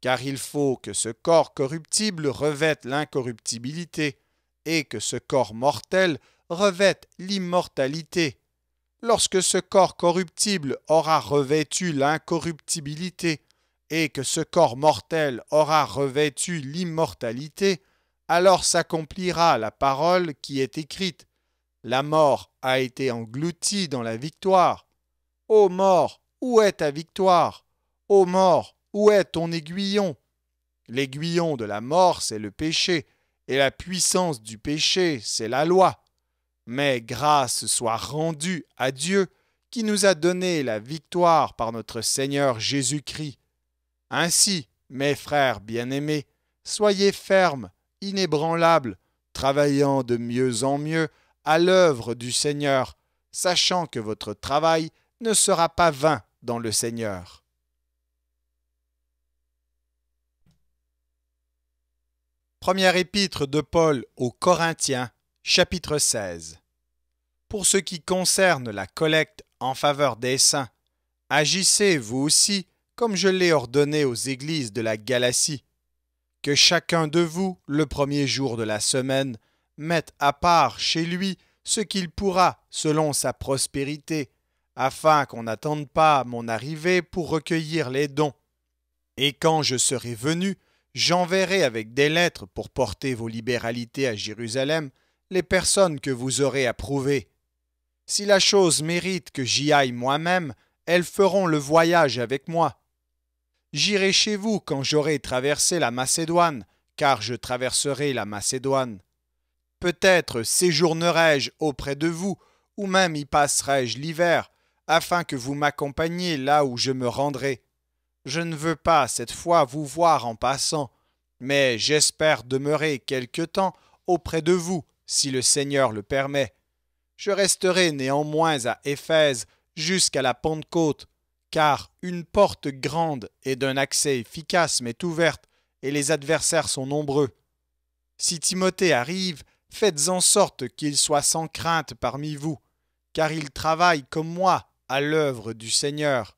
car il faut que ce corps corruptible revête l'incorruptibilité, et que ce corps mortel revête l'immortalité. Lorsque ce corps corruptible aura revêtu l'incorruptibilité, et que ce corps mortel aura revêtu l'immortalité, alors s'accomplira la parole qui est écrite. La mort a été engloutie dans la victoire. Ô mort, où est ta victoire Ô mort, où est ton aiguillon L'aiguillon de la mort, c'est le péché, et la puissance du péché, c'est la loi. Mais grâce soit rendue à Dieu, qui nous a donné la victoire par notre Seigneur Jésus-Christ. Ainsi, mes frères bien-aimés, soyez fermes, inébranlables, travaillant de mieux en mieux à l'œuvre du Seigneur, sachant que votre travail ne sera pas vain dans le Seigneur. Première épître de Paul aux Corinthiens, chapitre 16. Pour ce qui concerne la collecte en faveur des saints, agissez vous aussi comme je l'ai ordonné aux églises de la Galatie. Que chacun de vous, le premier jour de la semaine, mette à part chez lui ce qu'il pourra selon sa prospérité, afin qu'on n'attende pas mon arrivée pour recueillir les dons. Et quand je serai venu, J'enverrai avec des lettres pour porter vos libéralités à Jérusalem les personnes que vous aurez approuvées. Si la chose mérite que j'y aille moi-même, elles feront le voyage avec moi. J'irai chez vous quand j'aurai traversé la Macédoine, car je traverserai la Macédoine. Peut-être séjournerai-je auprès de vous, ou même y passerai-je l'hiver, afin que vous m'accompagniez là où je me rendrai. Je ne veux pas cette fois vous voir en passant, mais j'espère demeurer quelque temps auprès de vous, si le Seigneur le permet. Je resterai néanmoins à Éphèse jusqu'à la Pentecôte, car une porte grande et d'un accès efficace m'est ouverte, et les adversaires sont nombreux. Si Timothée arrive, faites en sorte qu'il soit sans crainte parmi vous, car il travaille comme moi à l'œuvre du Seigneur.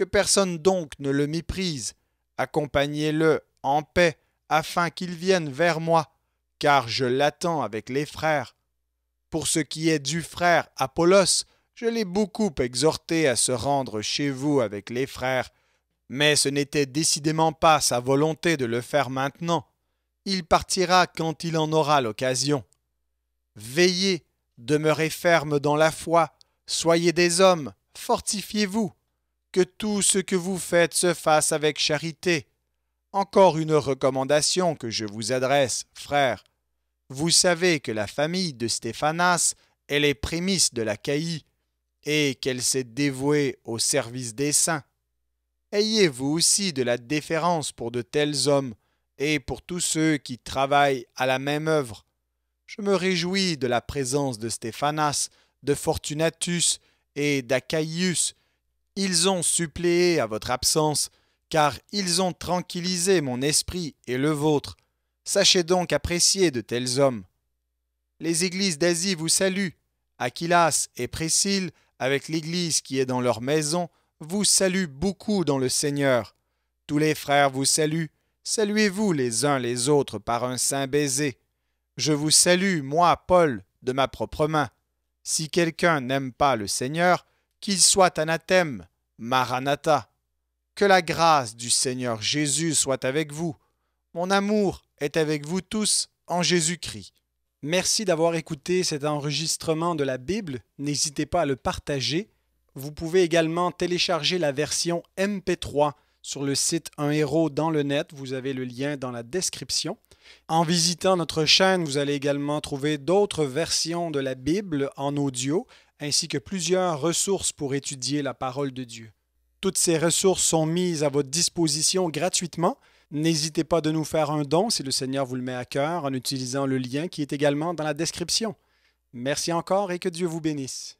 Que personne donc ne le méprise. Accompagnez-le en paix, afin qu'il vienne vers moi, car je l'attends avec les frères. Pour ce qui est du frère Apollos, je l'ai beaucoup exhorté à se rendre chez vous avec les frères, mais ce n'était décidément pas sa volonté de le faire maintenant. Il partira quand il en aura l'occasion. Veillez, demeurez fermes dans la foi, soyez des hommes, fortifiez-vous que tout ce que vous faites se fasse avec charité. Encore une recommandation que je vous adresse, frères. Vous savez que la famille de Stéphanas est les prémices de la et qu'elle s'est dévouée au service des saints. Ayez-vous aussi de la déférence pour de tels hommes, et pour tous ceux qui travaillent à la même œuvre. Je me réjouis de la présence de Stéphanas, de Fortunatus et d'Acaius. Ils ont suppléé à votre absence, car ils ont tranquillisé mon esprit et le vôtre. Sachez donc apprécier de tels hommes. Les églises d'Asie vous saluent. Aquilas et Priscille, avec l'église qui est dans leur maison, vous saluent beaucoup dans le Seigneur. Tous les frères vous saluent. Saluez-vous les uns les autres par un saint baiser. Je vous salue, moi, Paul, de ma propre main. Si quelqu'un n'aime pas le Seigneur, qu'il soit anathème, Maranatha. Que la grâce du Seigneur Jésus soit avec vous. Mon amour est avec vous tous en Jésus-Christ. Merci d'avoir écouté cet enregistrement de la Bible. N'hésitez pas à le partager. Vous pouvez également télécharger la version MP3 sur le site Un héros dans le net. Vous avez le lien dans la description. En visitant notre chaîne, vous allez également trouver d'autres versions de la Bible en audio ainsi que plusieurs ressources pour étudier la parole de Dieu. Toutes ces ressources sont mises à votre disposition gratuitement. N'hésitez pas de nous faire un don si le Seigneur vous le met à cœur en utilisant le lien qui est également dans la description. Merci encore et que Dieu vous bénisse.